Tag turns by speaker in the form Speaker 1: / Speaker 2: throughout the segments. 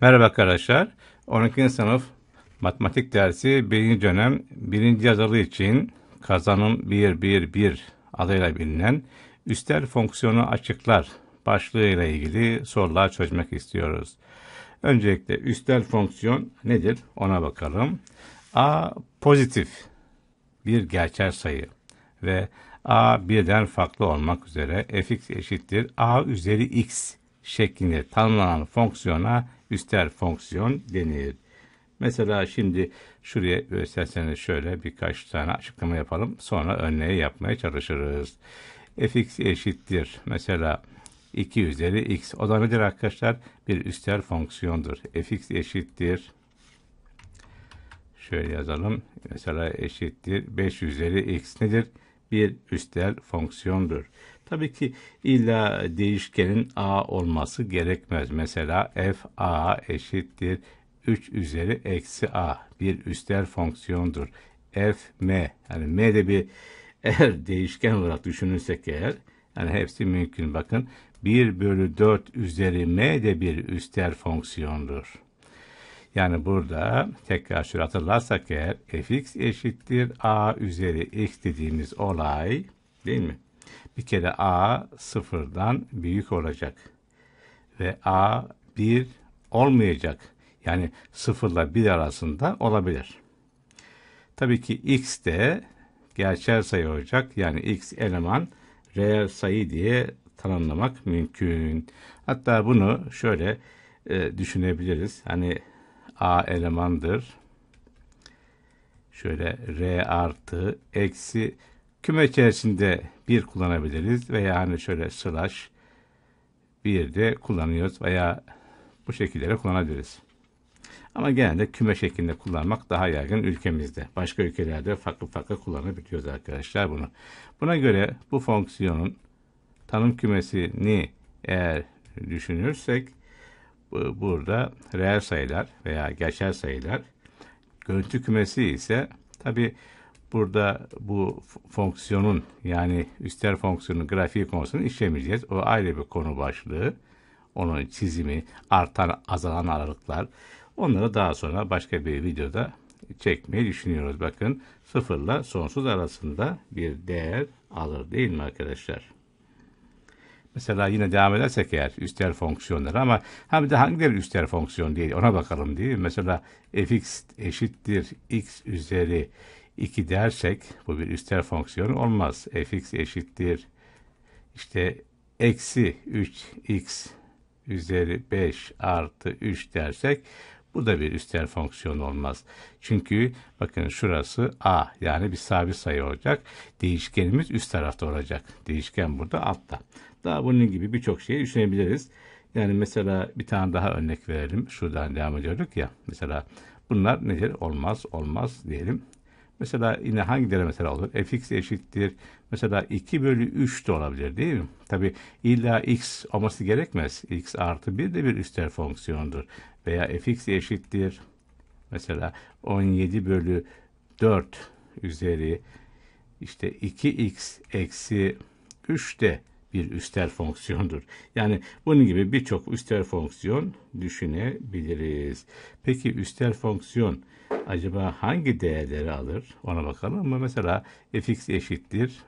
Speaker 1: Merhaba arkadaşlar. 12. sınıf matematik dersi 1. dönem 1. yazılı için kazanım 1-1-1 adıyla bilinen üstel fonksiyonu açıklar başlığıyla ilgili sorular çözmek istiyoruz. Öncelikle üstel fonksiyon nedir ona bakalım. A pozitif bir gerçel sayı ve A birden farklı olmak üzere fx eşittir a üzeri x şeklinde tanımlanan fonksiyona ister fonksiyon denir. Mesela şimdi şuraya isterseniz şöyle birkaç tane açıklama yapalım. Sonra örneği yapmaya çalışırız. fx eşittir. Mesela 2 üzeri x. O da nedir arkadaşlar? Bir üstel fonksiyondur. fx eşittir. Şöyle yazalım. Mesela eşittir. 5 üzeri x nedir? Bir üstel fonksiyondur. Tabii ki illa değişkenin a olması gerekmez. Mesela f a eşittir 3 üzeri eksi a bir üstel fonksiyondur. f m yani m de bir eğer değişken olarak düşünürsek eğer yani hepsi mümkün bakın 1 bölü 4 üzeri m de bir üstel fonksiyondur. Yani burada tekrar şöyle hatırlarsak eğer fx eşittir a üzeri x dediğimiz olay değil mi? Bir kere a sıfırdan büyük olacak. Ve a bir olmayacak. Yani sıfırla bir arasında olabilir. Tabii ki x de gerçel sayı olacak. Yani x eleman reel sayı diye tanımlamak mümkün. Hatta bunu şöyle e, düşünebiliriz. Hani a elemandır. Şöyle r artı eksi Küme içerisinde bir kullanabiliriz veya hani şöyle slash bir de kullanıyoruz veya bu şekillere kullanabiliriz. Ama genelde küme şeklinde kullanmak daha yaygın ülkemizde. Başka ülkelerde farklı farklı kullanabiliyoruz arkadaşlar bunu. Buna göre bu fonksiyonun tanım kümesini eğer düşünürsek bu, burada reel sayılar veya gerçel sayılar görüntü kümesi ise tabi burada bu fonksiyonun yani üster fonksiyonun grafiği konusunu işlemeyeceğiz. O ayrı bir konu başlığı. Onun çizimi, artan, azalan aralıklar. Onları daha sonra başka bir videoda çekmeyi düşünüyoruz. Bakın sıfırla sonsuz arasında bir değer alır değil mi arkadaşlar? Mesela yine devam edersek eğer üstel fonksiyonları ama hem bir de hangileri üstel fonksiyon değil ona bakalım değil mi? Mesela fx eşittir x üzeri 2 dersek bu bir üstel fonksiyon olmaz. fx eşittir işte eksi 3x üzeri 5 artı 3 dersek bu da bir üstel fonksiyon olmaz. Çünkü bakın şurası a yani bir sabit sayı olacak. Değişkenimiz üst tarafta olacak. Değişken burada altta. Daha bunun gibi birçok şeyi düşünebiliriz. Yani mesela bir tane daha örnek verelim. Şuradan devam ediyorduk ya. Mesela bunlar nedir? Olmaz, olmaz diyelim. Mesela yine hangileri mesela olur? E, fx eşittir. Mesela 2 bölü 3 de olabilir değil mi? Tabi illa x olması gerekmez. x artı 1 de bir üstel fonksiyondur. Veya e, fx eşittir. Mesela 17 bölü 4 üzeri işte 2x eksi 3 de bir üstel fonksiyondur. Yani bunun gibi birçok üstel fonksiyon düşünebiliriz. Peki üstel fonksiyon acaba hangi değerleri alır? Ona bakalım mı? mesela fx eşittir.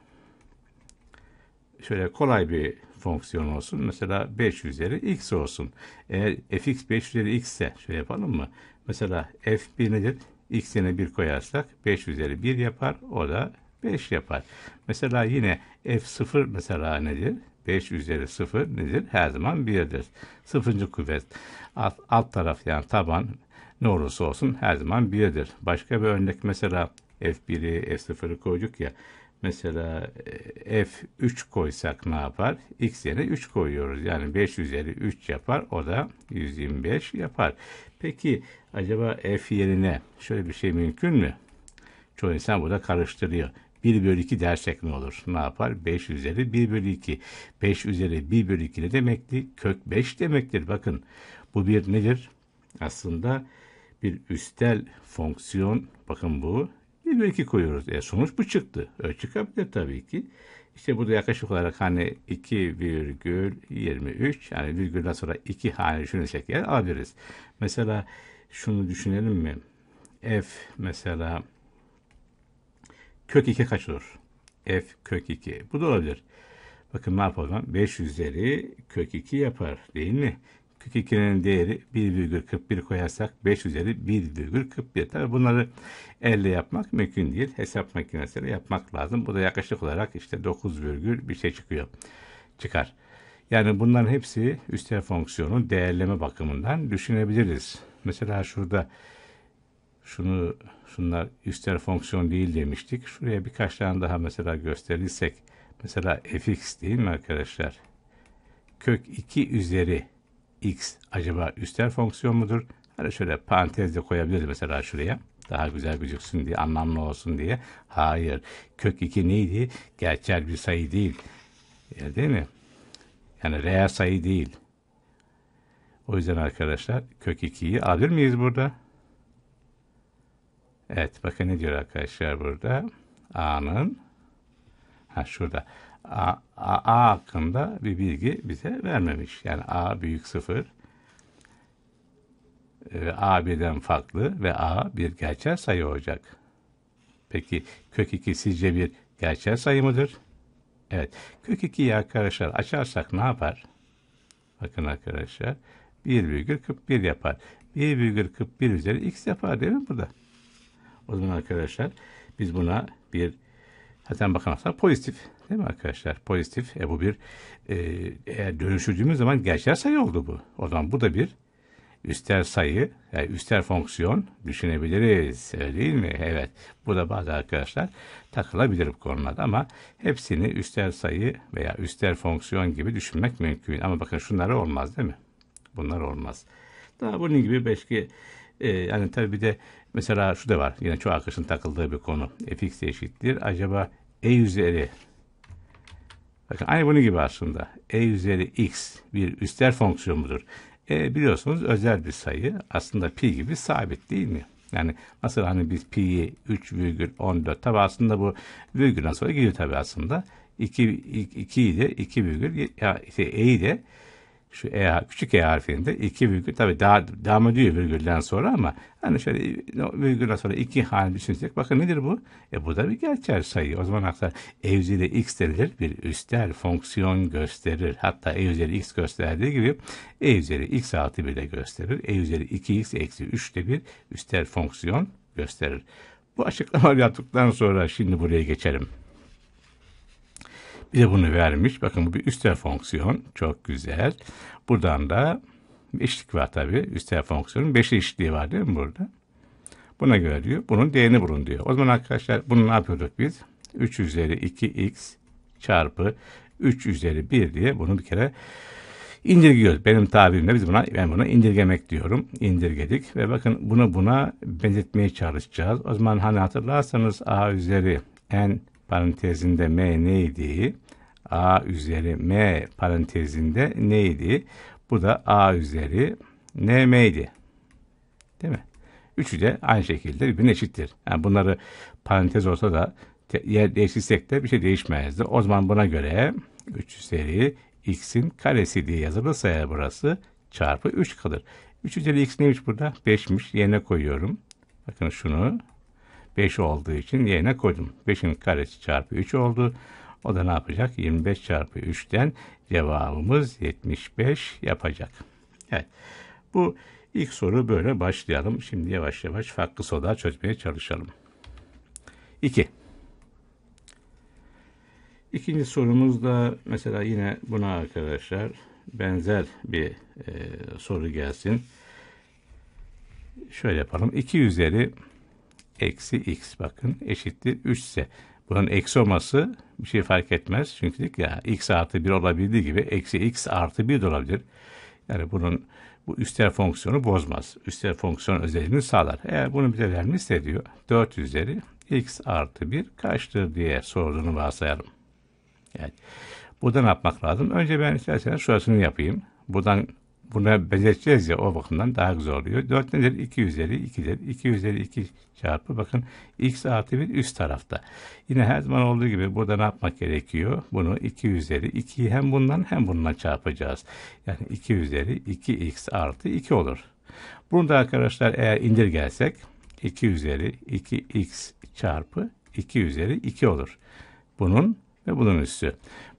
Speaker 1: Şöyle kolay bir fonksiyon olsun. Mesela 5 üzeri x olsun. Eğer fx 5 üzeri x ise şöyle yapalım mı? Mesela f1 nedir? x yerine 1 koyarsak 5 üzeri 1 yapar. O da 5 yapar. Mesela yine f0 mesela nedir? 5 üzeri 0 nedir? Her zaman 1'dir. Sıfırıncı kuvvet. Alt, alt taraf yani taban ne olursa olsun her zaman birdir. Başka bir örnek mesela F1'i, F0'ı koyduk ya. Mesela e, F3 koysak ne yapar? X yerine 3 koyuyoruz. Yani 5 üzeri 3 yapar. O da 125 yapar. Peki acaba F yerine şöyle bir şey mümkün mü? Çoğu insan burada karıştırıyor. 1 bölü 2 dersek ne olur? Ne yapar? 5 üzeri 1 bölü 2. 5 üzeri 1 bölü 2 ne demekti? Kök 5 demektir. Bakın bu bir nedir? Aslında bir üstel fonksiyon bakın bu bir ve iki koyuyoruz. E sonuç bu çıktı. Ölçü kabile tabii ki. İşte burada yaklaşık olarak hani 2,23 yani virgülden sonra 2 hani şunu yer alabiliriz. Mesela şunu düşünelim mi? F mesela kök 2 kaç olur? F kök 2. Bu da olabilir. Bakın ne yapalım? 5 üzeri kök 2 yapar değil mi? Kök 2'nin değeri 1,41 koyarsak 5 üzeri 1,41. Tabi bunları elle yapmak mümkün değil. Hesap makinesiyle yapmak lazım. Bu da yaklaşık olarak işte 9, bir şey çıkıyor. Çıkar. Yani bunların hepsi üstel fonksiyonun değerleme bakımından düşünebiliriz. Mesela şurada şunu şunlar üstel fonksiyon değil demiştik. Şuraya birkaç tane daha mesela gösterirsek. Mesela fx değil mi arkadaşlar? Kök 2 üzeri x acaba üstel fonksiyon mudur? Hani şöyle parantezle koyabiliriz mesela şuraya. Daha güzel gözüksün diye, anlamlı olsun diye. Hayır. Kök 2 neydi? Gerçel bir sayı değil. Ya değil mi? Yani reel sayı değil. O yüzden arkadaşlar kök 2'yi alır mıyız burada? Evet bakın ne diyor arkadaşlar burada. A'nın ha şurada A, A, A hakkında bir bilgi bize vermemiş. Yani A büyük sıfır, e, A birden farklı ve A bir gerçel sayı olacak. Peki kök 2 sizce bir gerçel sayı mıdır? Evet. Kök 2'yi arkadaşlar açarsak ne yapar? Bakın arkadaşlar. 1 1,41 yapar. 1 1,41 üzeri x yapar değil mi burada? O zaman arkadaşlar biz buna bir zaten bakarsak pozitif Değil mi arkadaşlar? Pozitif. E bu bir e, eğer dönüştürdüğümüz zaman gerçel sayı oldu bu. O zaman bu da bir üstel sayı, yani üstel fonksiyon düşünebiliriz. Öyle değil mi? Evet. Bu da bazı arkadaşlar takılabilir bu konularda ama hepsini üstel sayı veya üstel fonksiyon gibi düşünmek mümkün. Ama bakın şunları olmaz değil mi? Bunlar olmaz. Daha bunun gibi belki e, yani tabii bir de mesela şu da var. Yine çok arkadaşın takıldığı bir konu. fx eşittir. Acaba e üzeri Bakın aynı bunun gibi aslında. E üzeri x bir üstel fonksiyon mudur? E biliyorsunuz özel bir sayı aslında pi gibi sabit değil mi? Yani nasıl hani biz pi'yi 3,14 tabi aslında bu virgülden sonra gidiyor tabi aslında. 2, 2 ile 2 virgül ya işte e'yi de şu e, küçük e harfinde iki virgül tabi daha devam ediyor virgülden sonra ama hani şöyle virgülden sonra iki harf düşünecek. Bakın nedir bu? E bu da bir gerçel sayı. O zaman hatta e üzeri x denilir bir üstel fonksiyon gösterir. Hatta e üzeri x gösterdiği gibi e üzeri x artı bir de gösterir. E üzeri 2x eksi 3 de bir üstel fonksiyon gösterir. Bu açıklamaları yaptıktan sonra şimdi buraya geçelim bize bunu vermiş. Bakın bu bir üstel fonksiyon. Çok güzel. Buradan da eşlik var tabii. Üstel fonksiyonun beş eşitliği var değil mi burada? Buna göre diyor. Bunun değerini bulun diyor. O zaman arkadaşlar bunu ne yapıyorduk biz? 3 üzeri 2x çarpı 3 üzeri 1 diye bunu bir kere indirgiyoruz. Benim tabirimle biz buna ben buna indirgemek diyorum. İndirgedik ve bakın bunu buna benzetmeye çalışacağız. O zaman hani hatırlarsanız a üzeri n parantezinde m neydi? a üzeri m parantezinde neydi? Bu da a üzeri nm idi. Değil mi? Üçü de aynı şekilde birbirine eşittir. Yani bunları parantez olsa da yer değiştirsek de bir şey değişmezdi. O zaman buna göre 3 üzeri x'in karesi diye yazılırsa eğer burası çarpı 3 kalır. 3 üzeri x neymiş burada? 5'miş. Yerine koyuyorum. Bakın şunu 5 olduğu için yerine koydum. 5'in karesi çarpı 3 oldu. O da ne yapacak? 25 çarpı 3'ten cevabımız 75 yapacak. Evet. Bu ilk soru böyle başlayalım. Şimdi yavaş yavaş farklı sorular çözmeye çalışalım. 2. İkinci sorumuz da mesela yine buna arkadaşlar benzer bir e, soru gelsin. Şöyle yapalım. 2 üzeri eksi x bakın eşittir 3 ise bunun eksi olması bir şey fark etmez. Çünkü dedik ya x artı 1 olabildiği gibi eksi x artı 1 de olabilir. Yani bunun bu üstel fonksiyonu bozmaz. Üstel fonksiyon özelliğini sağlar. Eğer bunu bize vermişse diyor 4 üzeri x artı 1 kaçtır diye sorduğunu varsayalım. Yani burada yapmak lazım? Önce ben isterseniz şurasını yapayım. Buradan buna benzeteceğiz ya o bakımdan daha güzel oluyor. 4 nedir? 2 üzeri 2'dir. 2 üzeri 2 çarpı bakın x artı bir üst tarafta. Yine her zaman olduğu gibi burada ne yapmak gerekiyor? Bunu 2 üzeri 2'yi hem bundan hem bundan çarpacağız. Yani 2 üzeri 2x artı 2 olur. Bunu da arkadaşlar eğer indir gelsek 2 üzeri 2x çarpı 2 üzeri 2 olur. Bunun ve bunun üstü.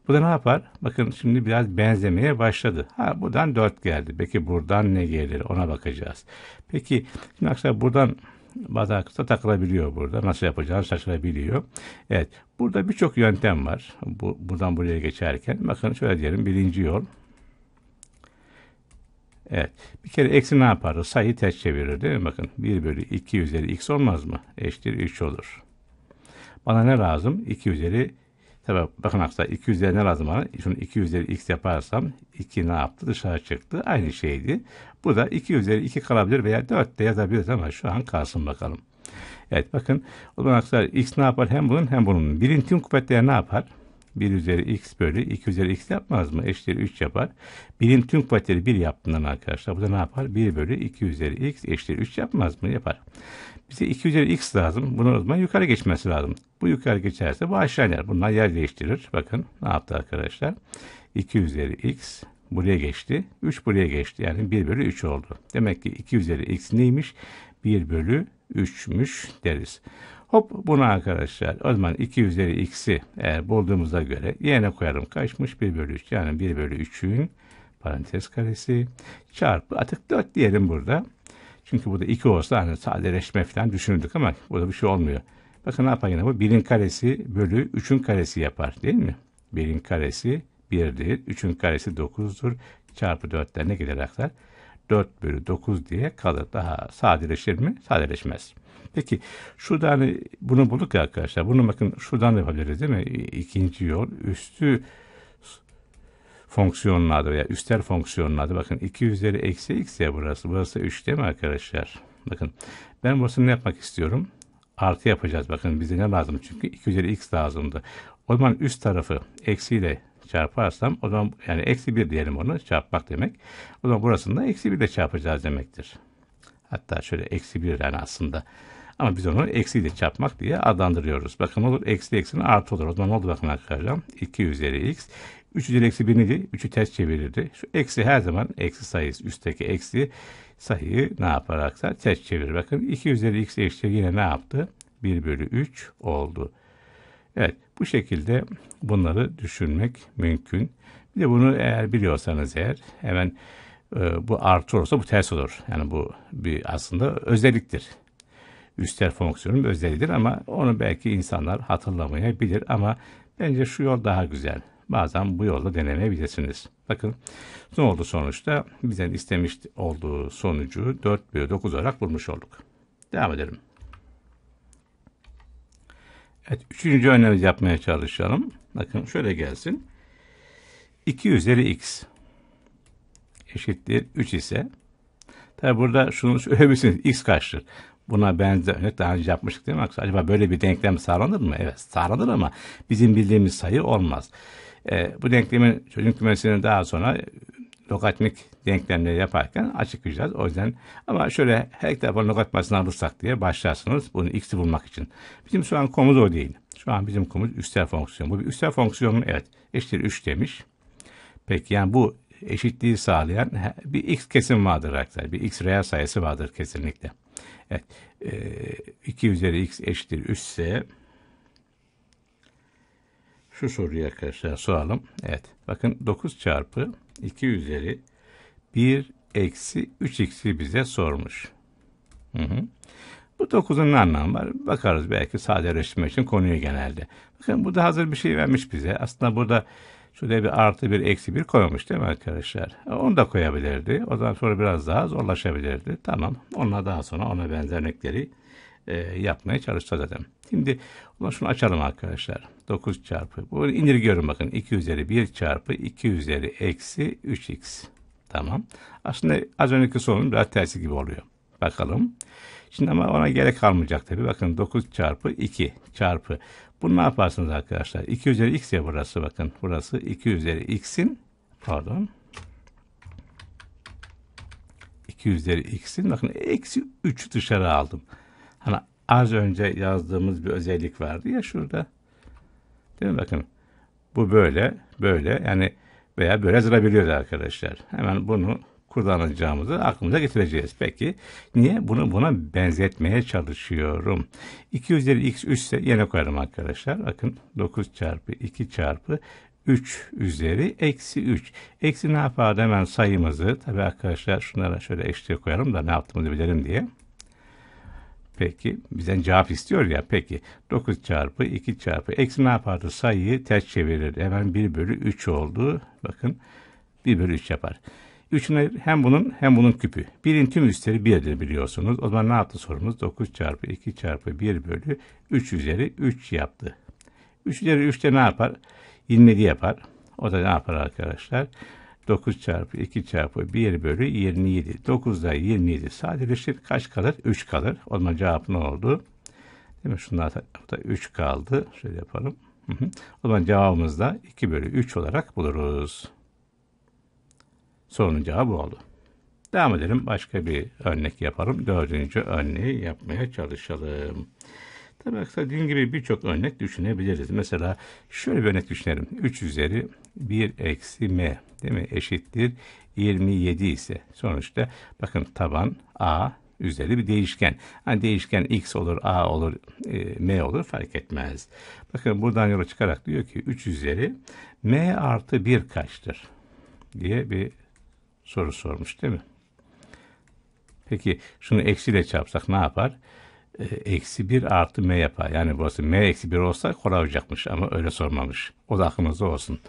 Speaker 1: Bu da ne yapar? Bakın şimdi biraz benzemeye başladı. Ha buradan 4 geldi. Peki buradan ne gelir? Ona bakacağız. Peki şimdi arkadaşlar buradan bazı akısa takılabiliyor burada. Nasıl yapacağını şaşırabiliyor. Evet. Burada birçok yöntem var. Bu, buradan buraya geçerken. Bakın şöyle diyelim. Birinci yol. Evet. Bir kere eksi ne yapar? Sayıyı ters çevirir değil mi? Bakın 1 bölü 2 üzeri x olmaz mı? Eşittir 3 olur. Bana ne lazım? 2 üzeri Tabi bakın aslında 2 üzeri ne lazım bana? Şunu 2 üzeri x yaparsam 2 ne yaptı? Dışarı çıktı. Aynı şeydi. Burada 2 üzeri 2 kalabilir veya 4 de yazabiliriz ama şu an kalsın bakalım. Evet bakın o zaman arkadaşlar x ne yapar? Hem bunun hem bunun. Birin tüm kuvvetleri ne yapar? 1 üzeri x bölü 2 üzeri x yapmaz mı? Eşittir 3 yapar. Birin tüm kuvvetleri 1 yaptığından arkadaşlar bu da ne yapar? 1 bölü 2 üzeri x eşittir 3 yapmaz mı? Yapar. Bize 2 üzeri x lazım. Bunun o zaman yukarı geçmesi lazım. Bu yukarı geçerse bu aşağı iner. Bunlar yer değiştirir. Bakın ne yaptı arkadaşlar. 2 üzeri x buraya geçti. 3 buraya geçti. Yani 1 bölü 3 oldu. Demek ki 2 üzeri x neymiş? 1 bölü 3'müş deriz. Hop bunu arkadaşlar o zaman 2 üzeri x'i eğer bulduğumuza göre yerine koyarım. Kaçmış? 1 bölü 3. Yani 1 bölü 3'ün parantez karesi çarpı atık 4 diyelim burada. Çünkü burada iki olsa hani sadeleşme falan düşündük ama burada bir şey olmuyor. Bakın ne yapar yine bu? Birin karesi bölü üçün karesi yapar değil mi? Birin karesi birdir. Üçün karesi dokuzdur. Çarpı dörtler ne gelir aktar? Dört bölü dokuz diye kalır. Daha sadeleşir mi? Sadeleşmez. Peki şuradan hani bunu bulduk ya arkadaşlar. Bunu bakın şuradan da yapabiliriz değil mi? İkinci yol üstü fonksiyonun adı veya üstel fonksiyonun adı. Bakın 2 üzeri eksi x ya burası. Burası 3 değil mi arkadaşlar? Bakın ben burası ne yapmak istiyorum? Artı yapacağız. Bakın bize ne lazım? Çünkü 2 üzeri x lazımdı. O zaman üst tarafı eksiyle çarparsam o zaman yani eksi 1 diyelim onu çarpmak demek. O zaman burasını da eksi 1 ile çarpacağız demektir. Hatta şöyle eksi 1 yani aslında. Ama biz onu eksiyle çarpmak diye adlandırıyoruz. Bakın olur eksi eksinin artı olur. O zaman ne oldu bakın arkadaşlar? 2 üzeri x. 3 3'ü eksi 1 neydi? 3'ü ters çevirirdi. Şu eksi her zaman eksi sayısı. Üstteki eksi sayıyı ne yaparaksa ters çevirir. Bakın 2 üzeri x eksi yine ne yaptı? 1 bölü 3 oldu. Evet bu şekilde bunları düşünmek mümkün. Bir de bunu eğer biliyorsanız eğer hemen e, bu artı olursa bu ters olur. Yani bu bir aslında özelliktir. Üstel fonksiyonun özelliğidir ama onu belki insanlar hatırlamayabilir ama bence şu yol daha güzel. Bazen bu yolla denenebilirsiniz. Bakın ne oldu sonuçta? Bizden istemiş olduğu sonucu 4 bölü 9 olarak bulmuş olduk. Devam edelim. Evet, üçüncü örneğimizi yapmaya çalışalım. Bakın şöyle gelsin. 2 üzeri x eşittir 3 ise tabi burada şunu söyleyebilirsiniz. x kaçtır? buna benzer daha önce yapmıştık değil mi? Acaba böyle bir denklem sağlanır mı? Evet sağlanır ama bizim bildiğimiz sayı olmaz. E, bu denklemin çözüm kümesini daha sonra e, logaritmik denklemleri yaparken açıklayacağız. O yüzden ama şöyle her defa logaritmasını alırsak diye başlarsınız bunu x'i bulmak için. Bizim şu an konumuz o değil. Şu an bizim konumuz üstel fonksiyon. Bu bir üstel fonksiyon mu? Evet. Eşittir 3 demiş. Peki yani bu eşitliği sağlayan bir x kesim vardır arkadaşlar. Bir x reel sayısı vardır kesinlikle. Evet. E, 2 üzeri x eşittir 3 ise şu soruyu arkadaşlar soralım. Evet. Bakın 9 çarpı 2 üzeri 1 eksi 3x'i bize sormuş. Hı hı. Bu 9'un ne anlamı var? Bakarız belki sadeleştirme için konuyu genelde. Bakın burada hazır bir şey vermiş bize. Aslında burada Şuraya bir artı bir eksi bir koymuş değil mi arkadaşlar? E, onu da koyabilirdi. O zaman sonra biraz daha zorlaşabilirdi. Tamam. Onunla daha sonra ona benzer renkleri e, yapmaya çalışacağız zaten. Şimdi şunu açalım arkadaşlar. 9 çarpı. bu. indirgiyorum bakın. 2 üzeri 1 çarpı 2 üzeri eksi 3x. Tamam. Aslında az önceki sorunun biraz tersi gibi oluyor. Bakalım. Şimdi ama ona gerek kalmayacak tabii. Bakın 9 çarpı 2 çarpı. Bunu ne yaparsınız arkadaşlar? 2 üzeri x ya burası bakın. Burası 2 üzeri x'in pardon 2 üzeri x'in bakın eksi 3 dışarı aldım. Hani az önce yazdığımız bir özellik vardı ya şurada. Değil mi? Bakın bu böyle, böyle yani veya böyle yazılabiliyordu arkadaşlar. Hemen bunu kullanacağımızı aklımıza getireceğiz. Peki niye? Bunu buna benzetmeye çalışıyorum. 2 üzeri x 3 ise yerine koyalım arkadaşlar. Bakın 9 çarpı 2 çarpı 3 üzeri eksi 3. Eksi ne yapar hemen sayımızı Tabii arkadaşlar şunlara şöyle eşliğe koyalım da ne yaptığımızı bilelim diye. Peki bizden cevap istiyor ya peki 9 çarpı 2 çarpı eksi ne yapardı sayıyı ters çevirir. Hemen 1 bölü 3 oldu. Bakın 1 bölü 3 yapar. 3'üne hem bunun hem bunun küpü. Birin tüm üstleri 1'dir biliyorsunuz. O zaman ne yaptı sorumuz? 9 çarpı 2 çarpı 1 bölü 3 üzeri 3 yaptı. 3 üzeri 3'te ne yapar? 27 yapar. O da ne yapar arkadaşlar? 9 çarpı 2 çarpı 1 bölü 27. 9 da 27 sadeleşir. Kaç kalır? 3 kalır. O zaman cevap ne oldu? Değil mi? Şunlar da 3 kaldı. Şöyle yapalım. Hı hı. O zaman cevabımız da 2 bölü 3 olarak buluruz. Sorunun cevabı oldu. Devam edelim. Başka bir örnek yaparım. Dördüncü örneği yapmaya çalışalım. Tabii aslında dediğim gibi birçok örnek düşünebiliriz. Mesela şöyle bir örnek düşünelim. 3 üzeri 1 eksi m değil mi? Eşittir 27 ise sonuçta bakın taban a üzeri bir değişken. Hani değişken x olur, a olur, e, m olur fark etmez. Bakın buradan yola çıkarak diyor ki 3 üzeri m artı 1 kaçtır? diye bir soru sormuş değil mi? Peki şunu eksiyle çarpsak ne yapar? E, eksi 1 artı m yapar. Yani burası m eksi 1 olsa kolay ama öyle sormamış. O da aklınızda olsun.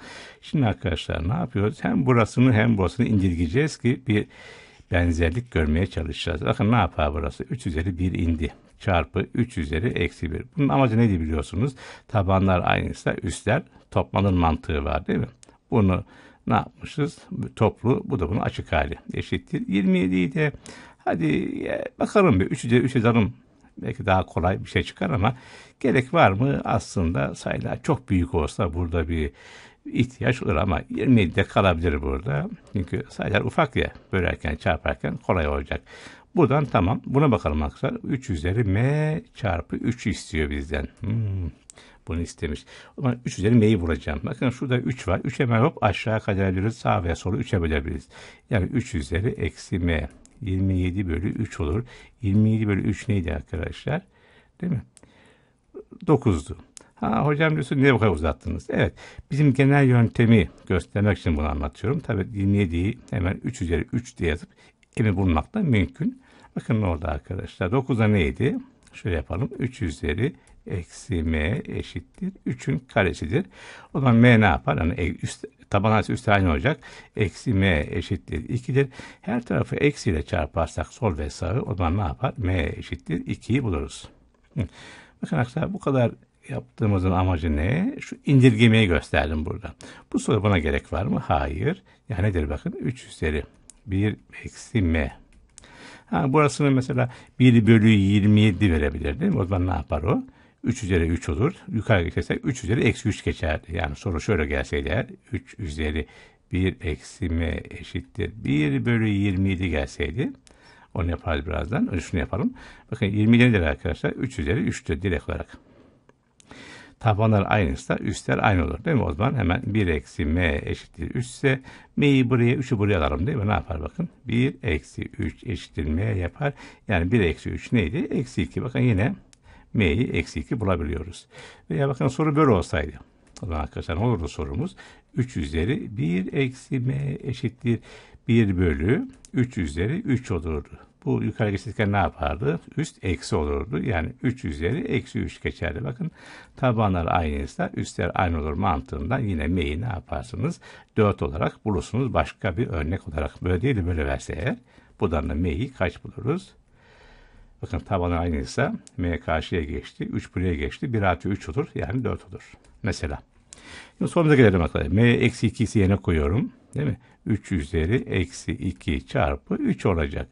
Speaker 1: Şimdi arkadaşlar ne yapıyoruz? Hem burasını hem burasını indirgeceğiz ki bir benzerlik görmeye çalışacağız. Bakın ne yapar burası? 3 üzeri 1 indi. Çarpı 3 üzeri eksi 1. Bunun amacı neydi biliyorsunuz? Tabanlar aynıysa üstler toplanır mantığı var değil mi? Bunu ne yapmışız? Toplu. Bu da bunun açık hali. Eşittir. 27'yi de hadi e, bakalım bir 3'ü de 3'e darım. Belki daha kolay bir şey çıkar ama gerek var mı? Aslında sayılar çok büyük olsa burada bir ihtiyaç olur ama 27'de kalabilir burada. Çünkü sayılar ufak ya. Bölerken çarparken kolay olacak. Buradan tamam. Buna bakalım arkadaşlar. 3 üzeri m çarpı 3 istiyor bizden. Hmm bunu istemiş. O zaman 3 üzeri neyi bulacağım? Bakın şurada 3 var. 3'e hemen hop aşağı kaydırabiliriz. Sağ veya sola 3'e bölebiliriz. Yani 3 üzeri eksi m. 27 bölü 3 olur. 27 bölü 3 neydi arkadaşlar? Değil mi? 9'du. Ha hocam diyorsun niye bu kadar uzattınız? Evet bizim genel yöntemi göstermek için bunu anlatıyorum. Tabi 27'yi hemen 3 üzeri 3 diye yazıp emi bulmak da mümkün. Bakın orada arkadaşlar 9'a neydi? Şöyle yapalım 3 üzeri eksi m eşittir. 3'ün karesidir. O zaman m ne yapar? Yani e, üst, taban artı üst aynı olacak. Eksi m eşittir 2'dir. Her tarafı eksiyle çarparsak sol ve sağı o zaman ne yapar? m eşittir 2'yi buluruz. Bakın arkadaşlar bu kadar yaptığımızın amacı ne? Şu indirgemeyi gösterdim burada. Bu soru buna gerek var mı? Hayır. Yani nedir bakın? 3 üzeri 1 eksi m. Ha, burasını mesela 1 bölü 27 verebilirdim. O zaman ne yapar o? 3 üzeri 3 olur. Yukarı geçersek 3 üzeri eksi 3 geçer. Yani soru şöyle gelseydi eğer 3 üzeri 1 eksi m eşittir 1 bölü 27 gelseydi onu yaparız birazdan. Önce şunu yapalım. Bakın 27 lira arkadaşlar 3 üzeri 3'tür direkt olarak. Tabanlar aynıysa üstler aynı olur değil mi? O zaman hemen 1 eksi m eşittir 3 ise m'yi buraya 3'ü buraya alalım değil mi? Ne yapar bakın? 1 eksi 3 eşittir m yapar. Yani 1 eksi 3 neydi? Eksi 2. Bakın yine m'yi eksi 2 bulabiliyoruz. Veya bakın soru böyle olsaydı. O zaman arkadaşlar ne olurdu sorumuz? 3 üzeri 1 eksi m eşittir 1 bölü 3 üzeri 3 olurdu. Bu yukarı geçtikten ne yapardı? Üst eksi olurdu. Yani 3 üzeri eksi 3 geçerdi. Bakın tabanlar aynıysa üstler aynı olur mantığından yine m'yi ne yaparsınız? 4 olarak bulursunuz. Başka bir örnek olarak böyle değil de böyle verse eğer. Buradan da m'yi kaç buluruz? Bakın tabanı aynıysa M karşıya geçti. 3 buraya geçti. 1 artı 3 olur. Yani 4 olur. Mesela. Şimdi sonunda gelelim arkadaşlar. M eksi 2'si yerine koyuyorum. Değil mi? 3 üzeri eksi 2 çarpı 3 olacak.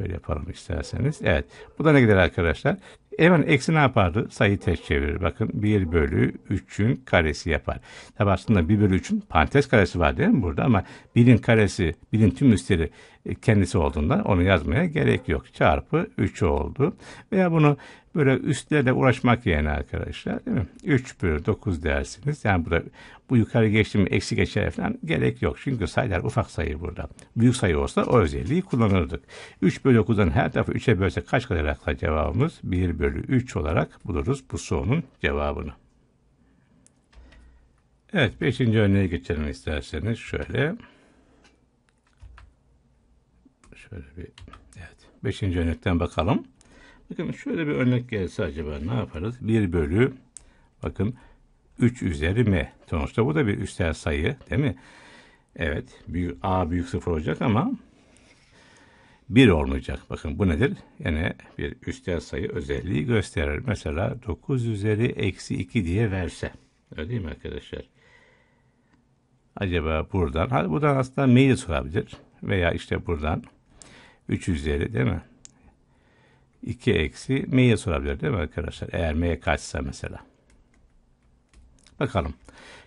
Speaker 1: Şöyle yapalım isterseniz. Evet. Bu da ne gider arkadaşlar? Hemen eksi ne yapardı? Sayı ters çevirir. Bakın 1 bölü 3'ün karesi yapar. Tabi aslında 1 bölü 3'ün parantez karesi var değil mi burada? Ama 1'in karesi, 1'in tüm üstleri e, kendisi olduğundan onu yazmaya gerek yok. Çarpı 3 oldu. Veya bunu böyle üstlerle uğraşmak yerine arkadaşlar değil mi? 3 bölü 9 dersiniz. Yani bu da bu yukarı geçti mi eksi geçer falan gerek yok. Çünkü sayılar ufak sayı burada. Büyük sayı olsa o özelliği kullanırdık. 3 bölü 9'dan her tarafı 3'e bölse kaç kadar akla cevabımız? 1 bölü 3 olarak buluruz bu sorunun cevabını. Evet 5. örneğe geçelim isterseniz şöyle. Şöyle bir evet 5. örnekten bakalım. Bakın şöyle bir örnek gelse acaba ne yaparız? 1 bölü bakın 3 üzeri m. Sonuçta bu da bir üstel sayı değil mi? Evet büyük, a büyük sıfır olacak ama 1 olmayacak. Bakın bu nedir? Yine bir üstel sayı özelliği gösterir. Mesela 9 üzeri eksi 2 diye verse. Öyle değil mi arkadaşlar? Acaba buradan, hadi buradan aslında m'yi sorabilir. Veya işte buradan 3 üzeri değil mi? 2 eksi m'ye sorabilir değil mi arkadaşlar? Eğer m kaçsa mesela. Bakalım.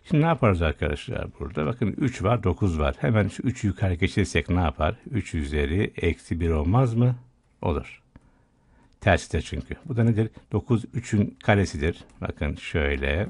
Speaker 1: Şimdi ne yaparız arkadaşlar burada? Bakın 3 var 9 var. Hemen şu 3'ü yukarı geçirsek ne yapar? 3 üzeri eksi 1 olmaz mı? Olur. Tersi de çünkü. Bu da nedir? 9 3'ün karesidir. Bakın şöyle.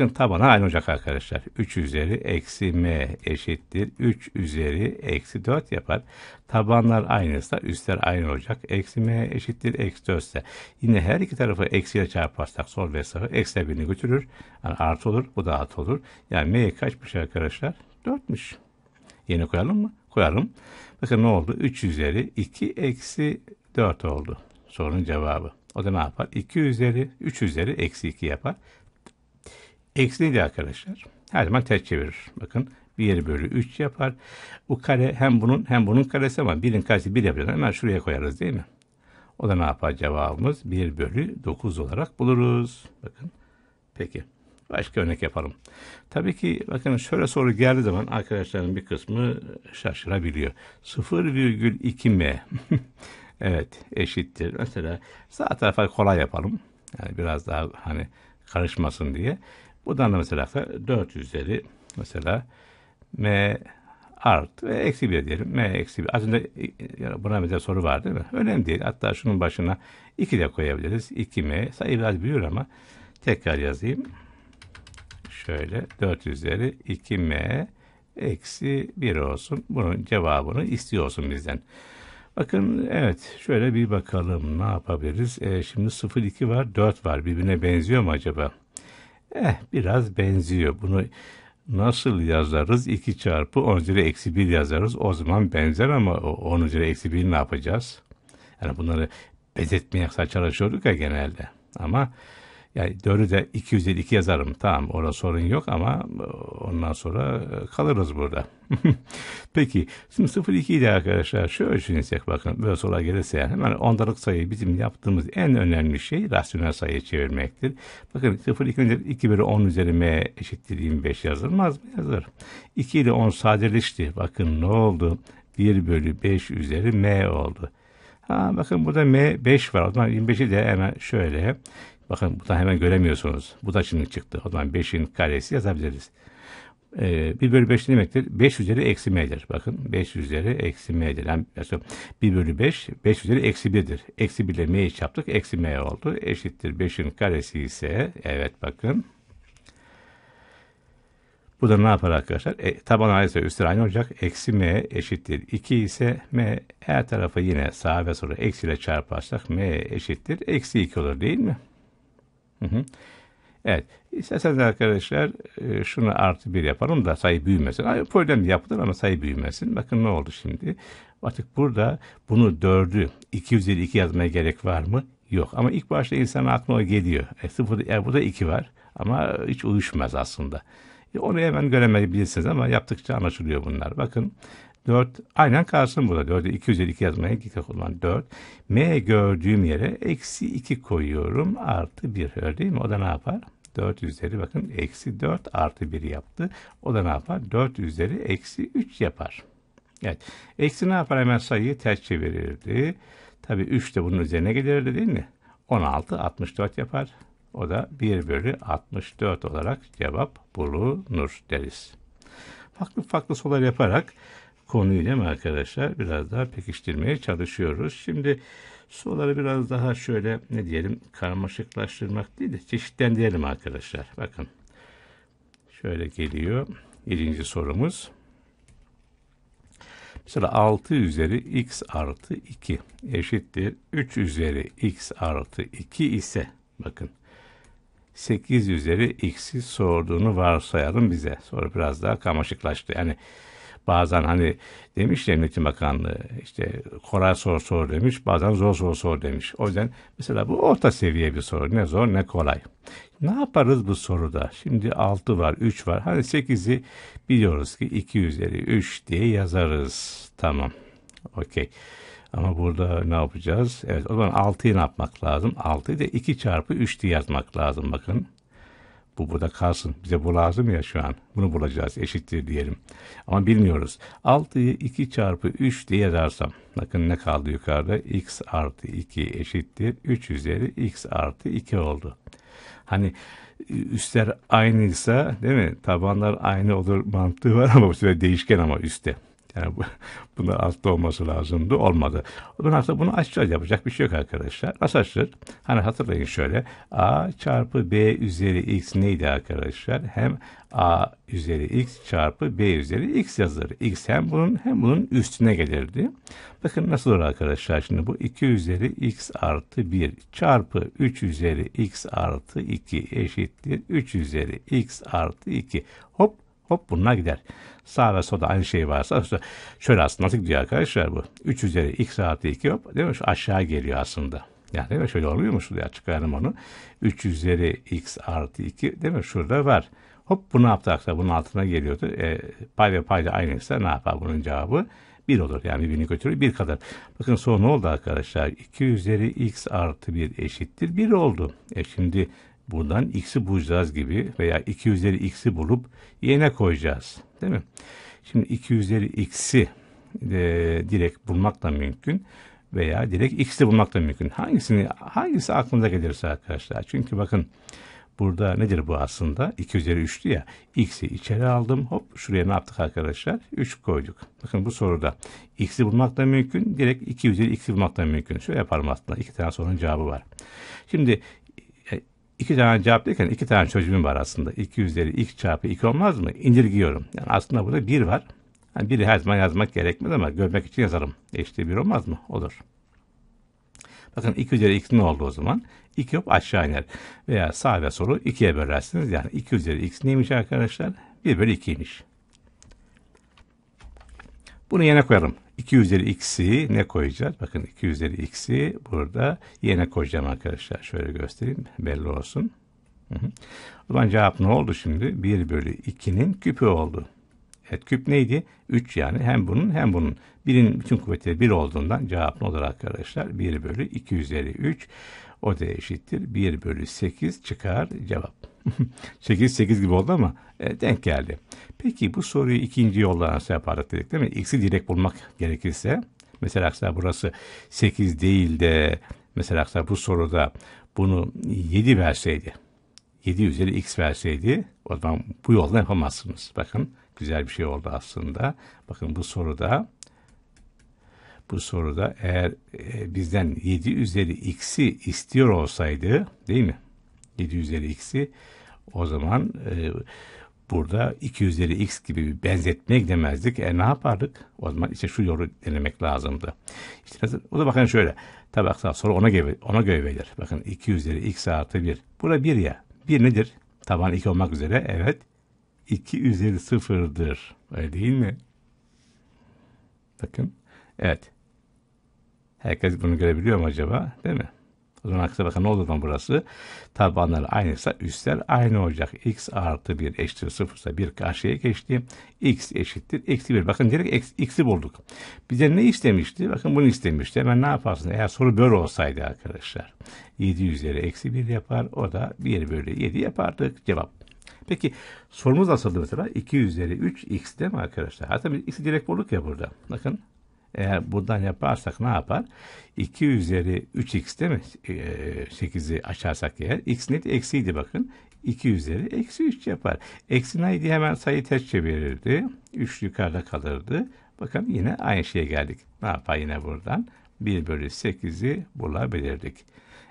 Speaker 1: Bakın tabana aynı olacak arkadaşlar. 3 üzeri eksi m eşittir. 3 üzeri eksi 4 yapar. Tabanlar aynıysa üstler aynı olacak. Eksi m eşittir eksi 4 ise yine her iki tarafı eksiyle çarparsak sol ve sağı eksi birini götürür. Yani artı olur. Bu da artı olur. Yani m kaçmış arkadaşlar? 4'müş. Yeni koyalım mı? Koyalım. Bakın ne oldu? 3 üzeri 2 eksi 4 oldu. Sorunun cevabı. O da ne yapar? 2 üzeri 3 üzeri eksi 2 yapar. Eksiliydi arkadaşlar. Her zaman ters çevirir. Bakın bir bölü 3 yapar. Bu kare hem bunun hem bunun karesi ama birin karesi 1 yapacağını hemen şuraya koyarız değil mi? O da ne yapar cevabımız? 1 bölü 9 olarak buluruz. Bakın. Peki. Başka örnek yapalım. Tabii ki bakın şöyle soru geldiği zaman arkadaşların bir kısmı şaşırabiliyor. 0,2m evet eşittir. Mesela sağ tarafa kolay yapalım. Yani biraz daha hani karışmasın diye. Buradan da mesela 4 üzeri mesela m art ve eksi 1 diyelim. M eksi 1. Az önce e, e, buna mesela soru var değil mi? Önemli değil. Hatta şunun başına 2 de koyabiliriz. 2m. Sayı biraz büyür ama tekrar yazayım. Şöyle 4 üzeri 2m eksi 1 olsun. Bunun cevabını istiyorsun bizden. Bakın evet şöyle bir bakalım ne yapabiliriz. Ee, şimdi 0, 2 var 4 var birbirine benziyor mu acaba? Eh biraz benziyor. Bunu nasıl yazarız? 2 çarpı 10 üzeri eksi 1 yazarız. O zaman benzer ama 10 üzeri eksi 1 ne yapacağız? Yani bunları benzetmeye çalışıyorduk ya genelde. Ama yani 4'ü de 252 yazarım. Tamam orada sorun yok ama e, ondan sonra e, kalırız burada. Peki şimdi 02 de arkadaşlar şöyle düşünsek bakın böyle sola gelirse yani hemen ondalık sayı bizim yaptığımız en önemli şey rasyonel sayıya çevirmektir. Bakın 02 ile 2 bölü 10 üzeri m eşittir 25 yazılmaz mı? Yazılır. 2 ile 10 sadeleşti. Bakın ne oldu? 1 bölü 5 üzeri m oldu. Ha, bakın burada m 5 var. O zaman 25'i de hemen şöyle Bakın buradan hemen göremiyorsunuz. Bu da şimdi çıktı. O zaman 5'in karesi yazabiliriz. Ee, 1 bölü 5 ne demektir? 5 üzeri eksi m'dir. Bakın 5 üzeri eksi m'dir. Yani 1 bölü 5, 5 üzeri eksi 1'dir. Eksi 1 ile m'yi çarptık. Eksi m oldu. Eşittir 5'in karesi ise evet bakın. Bu da ne yapar arkadaşlar? E, taban ayrıca üstler aynı olacak. Eksi m eşittir 2 ise m her tarafı yine sağa ve sola eksiyle çarparsak m eşittir. Eksi 2 olur değil mi? Hı hı. Evet. İsterseniz arkadaşlar e, şunu artı bir yapalım da sayı büyümesin. Hayır, problem yapılır ama sayı büyümesin. Bakın ne oldu şimdi. Artık burada bunu dördü 252 yazmaya gerek var mı? Yok. Ama ilk başta insanın aklına geliyor. E, sıfır, yani e, burada iki var ama hiç uyuşmaz aslında. E, onu hemen göremeyebilirsiniz ama yaptıkça anlaşılıyor bunlar. Bakın 4 aynen kalsın burada 4'e 2 üzeri 2 yazmaya dikkat kullan 4 m gördüğüm yere eksi 2 koyuyorum artı 1 öyle değil mi o da ne yapar 4 üzeri bakın eksi 4 artı 1 yaptı o da ne yapar 4 üzeri eksi 3 yapar evet eksi ne yapar hemen sayıyı ters çevirirdi tabi 3 de bunun üzerine gelirdi değil mi 16 64 yapar o da 1 bölü 64 olarak cevap bulunur deriz. Farklı farklı sorular yaparak konuyu değil mi arkadaşlar? Biraz daha pekiştirmeye çalışıyoruz. Şimdi soruları biraz daha şöyle ne diyelim karmaşıklaştırmak değil de çeşitlendirelim arkadaşlar. Bakın şöyle geliyor. Birinci sorumuz. Mesela 6 üzeri x artı 2 eşittir 3 üzeri x artı 2 ise bakın 8 üzeri x'i sorduğunu varsayalım bize. Soru biraz daha karmaşıklaştı. Yani Bazen hani demiş ya Emniyeti Bakanlığı işte kolay soru sor demiş bazen zor soru sor demiş. O yüzden mesela bu orta seviye bir soru ne zor ne kolay. Ne yaparız bu soruda? Şimdi 6 var 3 var hani 8'i biliyoruz ki 2 üzeri 3 diye yazarız. Tamam okey. Ama burada ne yapacağız? Evet o zaman 6'yı ne yapmak lazım? 6'yı da 2 çarpı 3 diye yazmak lazım bakın. Bu burada kalsın. Bize bu lazım ya şu an. Bunu bulacağız. Eşittir diyelim. Ama bilmiyoruz. 6'yı 2 çarpı 3 diye yazarsam. Bakın ne kaldı yukarıda? x artı 2 eşittir. 3 üzeri x artı 2 oldu. Hani e, üstler aynıysa değil mi? Tabanlar aynı olur mantığı var ama bu sefer değişken ama üstte. Yani bu, bunu altta olması lazımdı. Olmadı. Ondan sonra bunu açacağız. Yapacak bir şey yok arkadaşlar. Nasıl açılır? Hani hatırlayın şöyle. A çarpı B üzeri X neydi arkadaşlar? Hem A üzeri X çarpı B üzeri X yazılır. X hem bunun hem bunun üstüne gelirdi. Bakın nasıl olur arkadaşlar? Şimdi bu 2 üzeri X artı 1 çarpı 3 üzeri X artı 2 eşittir. 3 üzeri X artı 2. Hop hop bunlar gider. Sağ ve solda aynı şey varsa şöyle aslında nasıl diyor arkadaşlar bu. 3 üzeri x artı 2 hop değil mi? Şu aşağı geliyor aslında. Yani değil mi? Şöyle oluyormuş ya çıkarım onu. 3 üzeri x artı 2 değil mi? Şurada var. Hop bunu yaptıksa bunun altına geliyordu. E, pay ve payda aynıysa ne yapar bunun cevabı? 1 olur. Yani birbirini götürür 1 kadar. Bakın sonra ne oldu arkadaşlar? 2 üzeri x artı 1 eşittir 1 oldu. E şimdi buradan x'i bulacağız gibi veya 2 üzeri x'i bulup y'ne koyacağız. Değil mi? Şimdi 2 üzeri x'i e, direkt bulmak da mümkün veya direkt x'i bulmak da mümkün. Hangisini hangisi aklınıza gelirse arkadaşlar. Çünkü bakın burada nedir bu aslında? 2 üzeri 3'tü ya. X'i içeri aldım. Hop şuraya ne yaptık arkadaşlar? 3 koyduk. Bakın bu soruda x'i bulmak da mümkün. Direkt 2 üzeri x'i bulmak da mümkün. Şöyle yaparım aslında. İki tane sorunun cevabı var. Şimdi iki tane cevap derken iki tane çözümüm var aslında. 2 üzeri x çarpı iki olmaz mı? İndirgiyorum. Yani aslında burada bir var. Yani biri her zaman yazmak gerekmez ama görmek için yazarım. Eşte 1 olmaz mı? Olur. Bakın 2 üzeri x ne oldu o zaman? 2 hop aşağı iner. Veya sağ ve solu 2'ye bölersiniz. Yani 2 üzeri x neymiş arkadaşlar? 1 bölü 2'ymiş. Bunu yerine koyalım. 2 üzeri x'i ne koyacağız? Bakın 2 üzeri x'i burada yerine koyacağım arkadaşlar. Şöyle göstereyim. Belli olsun. O zaman cevap ne oldu şimdi? 1 bölü 2'nin küpü oldu. Evet küp neydi? 3 yani hem bunun hem bunun. Birin bütün kuvveti 1 olduğundan cevap ne olur arkadaşlar? 1 bölü 2 üzeri 3. O da eşittir. 1 bölü 8 çıkar cevap. 8 8 gibi oldu ama e, denk geldi. Peki bu soruyu ikinci yolla nasıl yaparız dedik değil mi? X'i direkt bulmak gerekirse mesela arkadaşlar burası 8 değil de mesela arkadaşlar bu soruda bunu 7 verseydi 7 üzeri x verseydi o zaman bu yolda yapamazsınız. Bakın güzel bir şey oldu aslında. Bakın bu soruda bu soruda eğer e, bizden 7 üzeri x'i istiyor olsaydı değil mi? 7 üzeri x'i o zaman e, Burada 200'leri x gibi bir benzetmeye gidemezdik. E ne yapardık? O zaman işte şu yolu denemek lazımdı. İşte nasıl? O da bakın şöyle. Tabak soru ona göre, ona göre verilir. Bakın 200'leri x artı 1. Burada 1 ya. 1 nedir? Taban 2 olmak üzere. Evet. 2 üzeri 0'dır. Öyle değil mi? Bakın. Evet. Herkes bunu görebiliyor mu acaba? Değil mi? durmakta. Bakın ne oldu burası? tabanlar aynıysa üstler aynı olacak. X artı 1 eşittir 0 ise 1 karşıya geçti. X eşittir. Eksi 1. Bakın direkt x'i bulduk. Bize ne istemişti? Bakın bunu istemişti. Hemen ne yaparsın? Eğer soru böyle olsaydı arkadaşlar. 7 üzeri eksi 1 yapar. O da 1 bölü 7 yapardık. Cevap. Peki sorumuz nasıldı mesela? 2 üzeri 3 x değil mi arkadaşlar? Hatta biz x'i direkt bulduk ya burada. Bakın eğer buradan yaparsak ne yapar? 2 üzeri 3x değil mi? 8'i ee, açarsak eğer. x net eksiydi bakın. 2 üzeri eksi 3 yapar. Eksi neydi hemen sayı ters çevirirdi. 3 yukarıda kalırdı. Bakın yine aynı şeye geldik. Ne yapar yine buradan? 1 bölü 8'i bulabilirdik.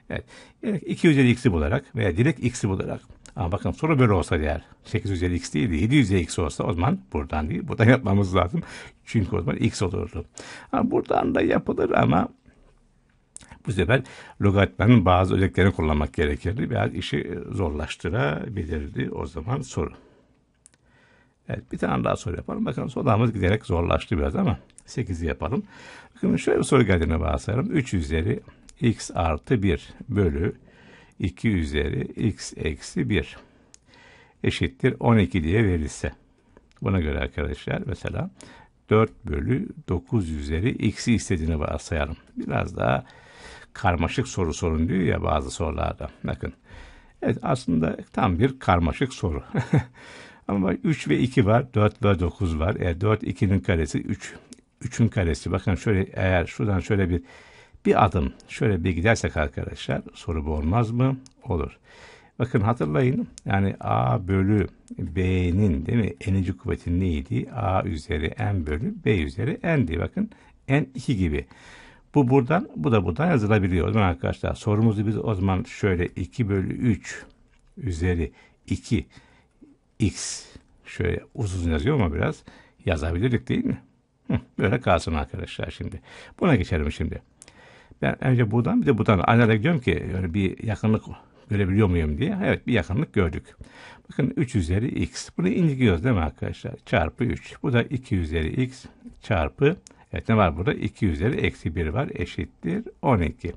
Speaker 1: Evet. Yani 2 üzeri x'i bularak veya direkt x'i bularak ama bakın soru böyle olsa eğer 850 x değil de 7 x olsa o zaman buradan değil buradan yapmamız lazım. Çünkü o zaman x olurdu. Ama buradan da yapılır ama bu sefer logaritmanın bazı özelliklerini kullanmak gerekirdi. Biraz işi e, zorlaştırabilirdi o zaman soru. Evet bir tane daha soru yapalım. Bakın sorumuz giderek zorlaştı biraz ama 8'i yapalım. Bakın şöyle bir soru geldiğini varsayalım. 3 üzeri x artı 1 bölü 2 üzeri x eksi 1 eşittir 12 diye verilse. Buna göre arkadaşlar mesela 4 bölü 9 üzeri x'i istediğini varsayalım. Biraz daha karmaşık soru sorun diyor ya bazı sorularda. Bakın. Evet aslında tam bir karmaşık soru. Ama 3 ve 2 var, 4 ve 9 var. E, 4, 2'nin karesi 3. 3'ün karesi. Bakın şöyle eğer şuradan şöyle bir bir adım. Şöyle bir gidersek arkadaşlar soru bu olmaz mı? Olur. Bakın hatırlayın yani A bölü B'nin değil mi? Enerji kuvveti neydi? A üzeri n bölü B üzeri N'di. Bakın N2 gibi. Bu buradan, bu da buradan yazılabiliyor. O zaman arkadaşlar sorumuzu biz o zaman şöyle 2 bölü 3 üzeri 2 x şöyle uzun yazıyor ama biraz yazabilirdik değil mi? Hı, böyle kalsın arkadaşlar şimdi. Buna geçelim şimdi. Ben önce buradan bir de buradan analog diyorum ki yani bir yakınlık görebiliyor muyum diye. Evet bir yakınlık gördük. Bakın 3 üzeri x. Bunu indiriyoruz değil mi arkadaşlar? Çarpı 3. Bu da 2 üzeri x çarpı Evet ne var burada? 2 üzeri eksi 1 var. Eşittir 12.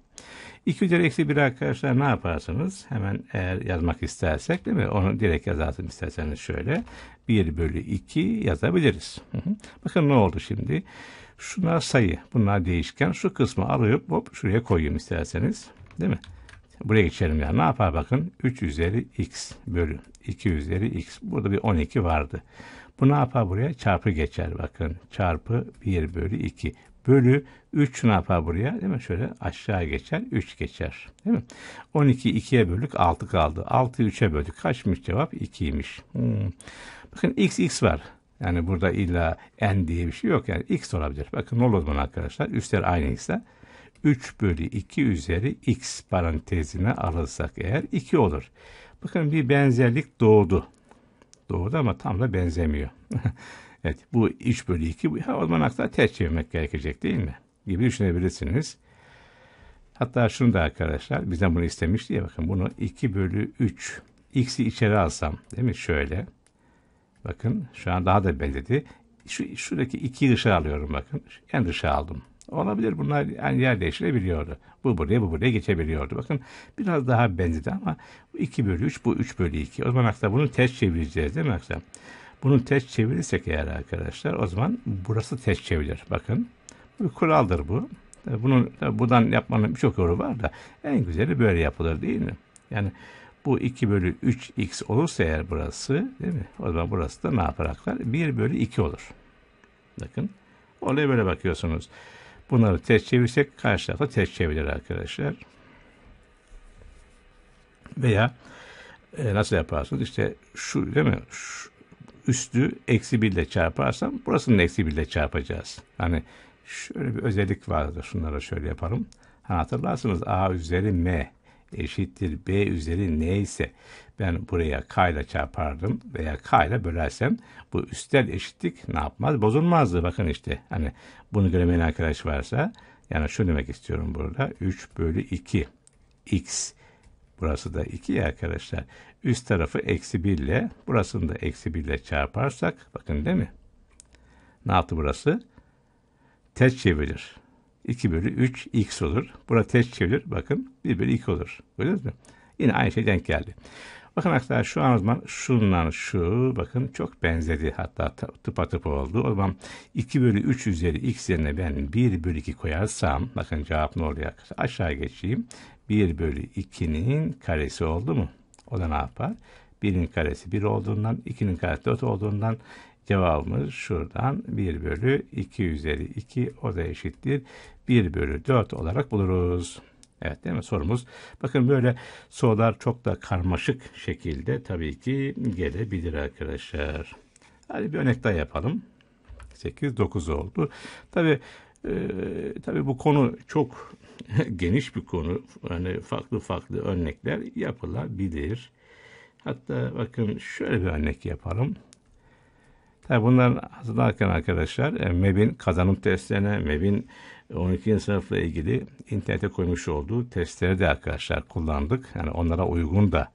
Speaker 1: 2 üzeri eksi 1 arkadaşlar ne yaparsınız? Hemen eğer yazmak istersek değil mi? Onu direkt yazarsın isterseniz şöyle. 1 bölü 2 yazabiliriz. Bakın ne oldu şimdi? Şimdi Şunlar sayı. Bunlar değişken. Şu kısmı arayıp hop şuraya koyayım isterseniz. Değil mi? Buraya geçelim ya. Ne yapar bakın? 3 üzeri x bölü 2 üzeri x. Burada bir 12 vardı. Bu ne yapar buraya? Çarpı geçer bakın. Çarpı 1 bölü 2 bölü 3 ne yapar buraya? Değil mi? Şöyle aşağı geçer. 3 geçer. Değil mi? 12 2'ye bölük 6 kaldı. 6'yı 3'e böldük. Kaçmış cevap? 2'ymiş. Hmm. Bakın x x var. Yani burada illa n diye bir şey yok. Yani x olabilir. Bakın ne olur bana arkadaşlar. Üstler aynıysa 3 bölü 2 üzeri x parantezine alırsak eğer 2 olur. Bakın bir benzerlik doğdu. Doğdu ama tam da benzemiyor. evet bu 3 bölü 2 bu, o zaman hatta ters çevirmek gerekecek değil mi? Gibi düşünebilirsiniz. Hatta şunu da arkadaşlar bizden bunu istemiş diye bakın bunu 2 bölü 3 x'i içeri alsam değil mi şöyle Bakın şu an daha da belirdi. Şu, şuradaki iki ışığı alıyorum bakın. En ışığı aldım. Olabilir bunlar yani yer değiştirebiliyordu. Bu buraya bu buraya geçebiliyordu. Bakın biraz daha benzedi ama 2 bölü 3 bu 3 bölü 2. O zaman hatta bunu ters çevireceğiz değil mi akşam? Bunu ters çevirirsek eğer arkadaşlar o zaman burası ters çevirir. Bakın bir kuraldır bu. Bunun, buradan yapmanın birçok yolu var da en güzeli böyle yapılır değil mi? Yani bu 2 bölü 3x olursa eğer burası değil mi? O zaman burası da ne yapar aktar? 1 bölü 2 olur. Bakın. Olaya böyle bakıyorsunuz. Bunları ters çevirsek karşı tarafa ters çevirir arkadaşlar. Veya e, nasıl yaparsınız? İşte şu değil mi? Şu, üstü eksi 1 ile çarparsam da eksi 1 ile çarpacağız. Hani şöyle bir özellik vardır. Şunları şöyle yapalım. Ha, hatırlarsınız A üzeri M eşittir b üzeri neyse ben buraya k ile çarpardım veya k ile bölersem bu üstel eşitlik ne yapmaz? Bozulmazdı. Bakın işte hani bunu göremeyen arkadaş varsa yani şu demek istiyorum burada 3 bölü 2 x burası da 2 ya arkadaşlar üst tarafı eksi 1 ile burasını da eksi 1 ile çarparsak bakın değil mi? Ne yaptı burası? Ters çevirir. 2 bölü 3 x olur. Buna ters çevir. Bakın 1 bölü 2 olur. Gördünüz mü? Yine aynı şey denk geldi. Bakın arkadaşlar şu an o zaman şundan şu bakın çok benzedi hatta tıpa tıpa oldu. O zaman 2 bölü 3 üzeri x yerine ben 1 bölü 2 koyarsam bakın cevap ne oluyor arkadaşlar aşağı geçeyim. 1 bölü 2'nin karesi oldu mu? O da ne yapar? 1'in karesi 1 olduğundan 2'nin karesi 4 olduğundan Cevabımız şuradan 1 bölü 2 üzeri 2 o da eşittir. 1 bölü 4 olarak buluruz. Evet değil mi sorumuz? Bakın böyle sorular çok da karmaşık şekilde tabii ki gelebilir arkadaşlar. Hadi bir örnek daha yapalım. 8, 9 oldu. Tabii e, tabii bu konu çok geniş bir konu. Yani farklı farklı örnekler yapılabilir. Hatta bakın şöyle bir örnek yapalım. Tabii e, bunların hazırlarken arkadaşlar e, MEB'in kazanım testlerine, MEB'in 12. sınıfla ilgili internete koymuş olduğu testleri de arkadaşlar kullandık. Yani onlara uygun da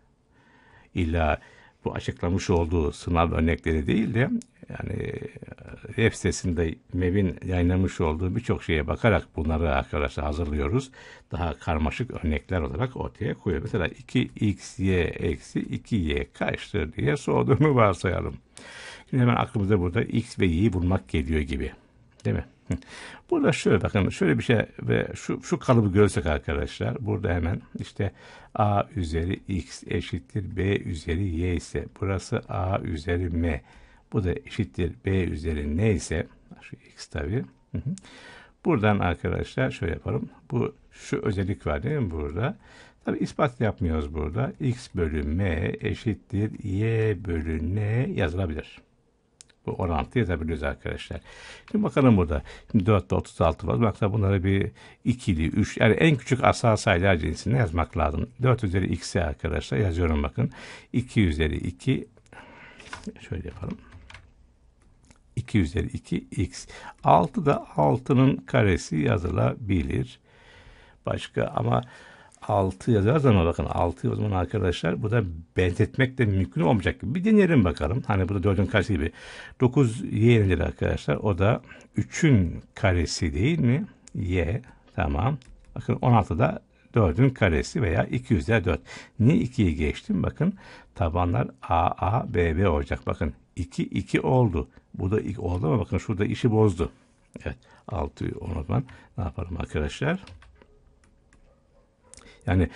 Speaker 1: illa bu açıklamış olduğu sınav örnekleri değil de yani e, web sitesinde MEB'in yayınlamış olduğu birçok şeye bakarak bunları arkadaşlar hazırlıyoruz. Daha karmaşık örnekler olarak ortaya koyuyor. Mesela 2xy eksi 2y kaçtır diye sorduğunu varsayalım. Şimdi hemen aklımıza burada X ve Y'yi bulmak geliyor gibi. Değil mi? Burada şöyle bakın şöyle bir şey ve şu, şu kalıbı görsek arkadaşlar burada hemen işte a üzeri x eşittir b üzeri y ise burası a üzeri m bu da eşittir b üzeri n ise şu x tabi buradan arkadaşlar şöyle yapalım bu şu özellik var değil mi burada Tabi ispat yapmıyoruz burada. X bölü M eşittir Y bölü N yazılabilir. Bu orantı yazabiliriz arkadaşlar. Şimdi bakalım burada. Şimdi 4 36 var. Bak da bunları bir ikili, üç yani en küçük asal sayılar cinsinde yazmak lazım. 4 üzeri x'e arkadaşlar yazıyorum bakın. 2 üzeri 2 şöyle yapalım. 2 üzeri 2 x. 6 da 6'nın karesi yazılabilir. Başka ama 6 yazarsan bakın 6 o zaman arkadaşlar burada benzetmek de mümkün olmayacak Bir deneyelim bakalım. Hani burada 4'ün karesi gibi. 9 y yenilir arkadaşlar. O da 3'ün karesi değil mi? Y. Tamam. Bakın 16'da 4'ün karesi veya 200'de 4. Niye 2'yi geçtim? Bakın tabanlar A, A, B, B olacak. Bakın 2, 2 oldu. Bu da 2 oldu ama bakın şurada işi bozdu. Evet. 6'yı unutmam. Ne yapalım arkadaşlar? Yani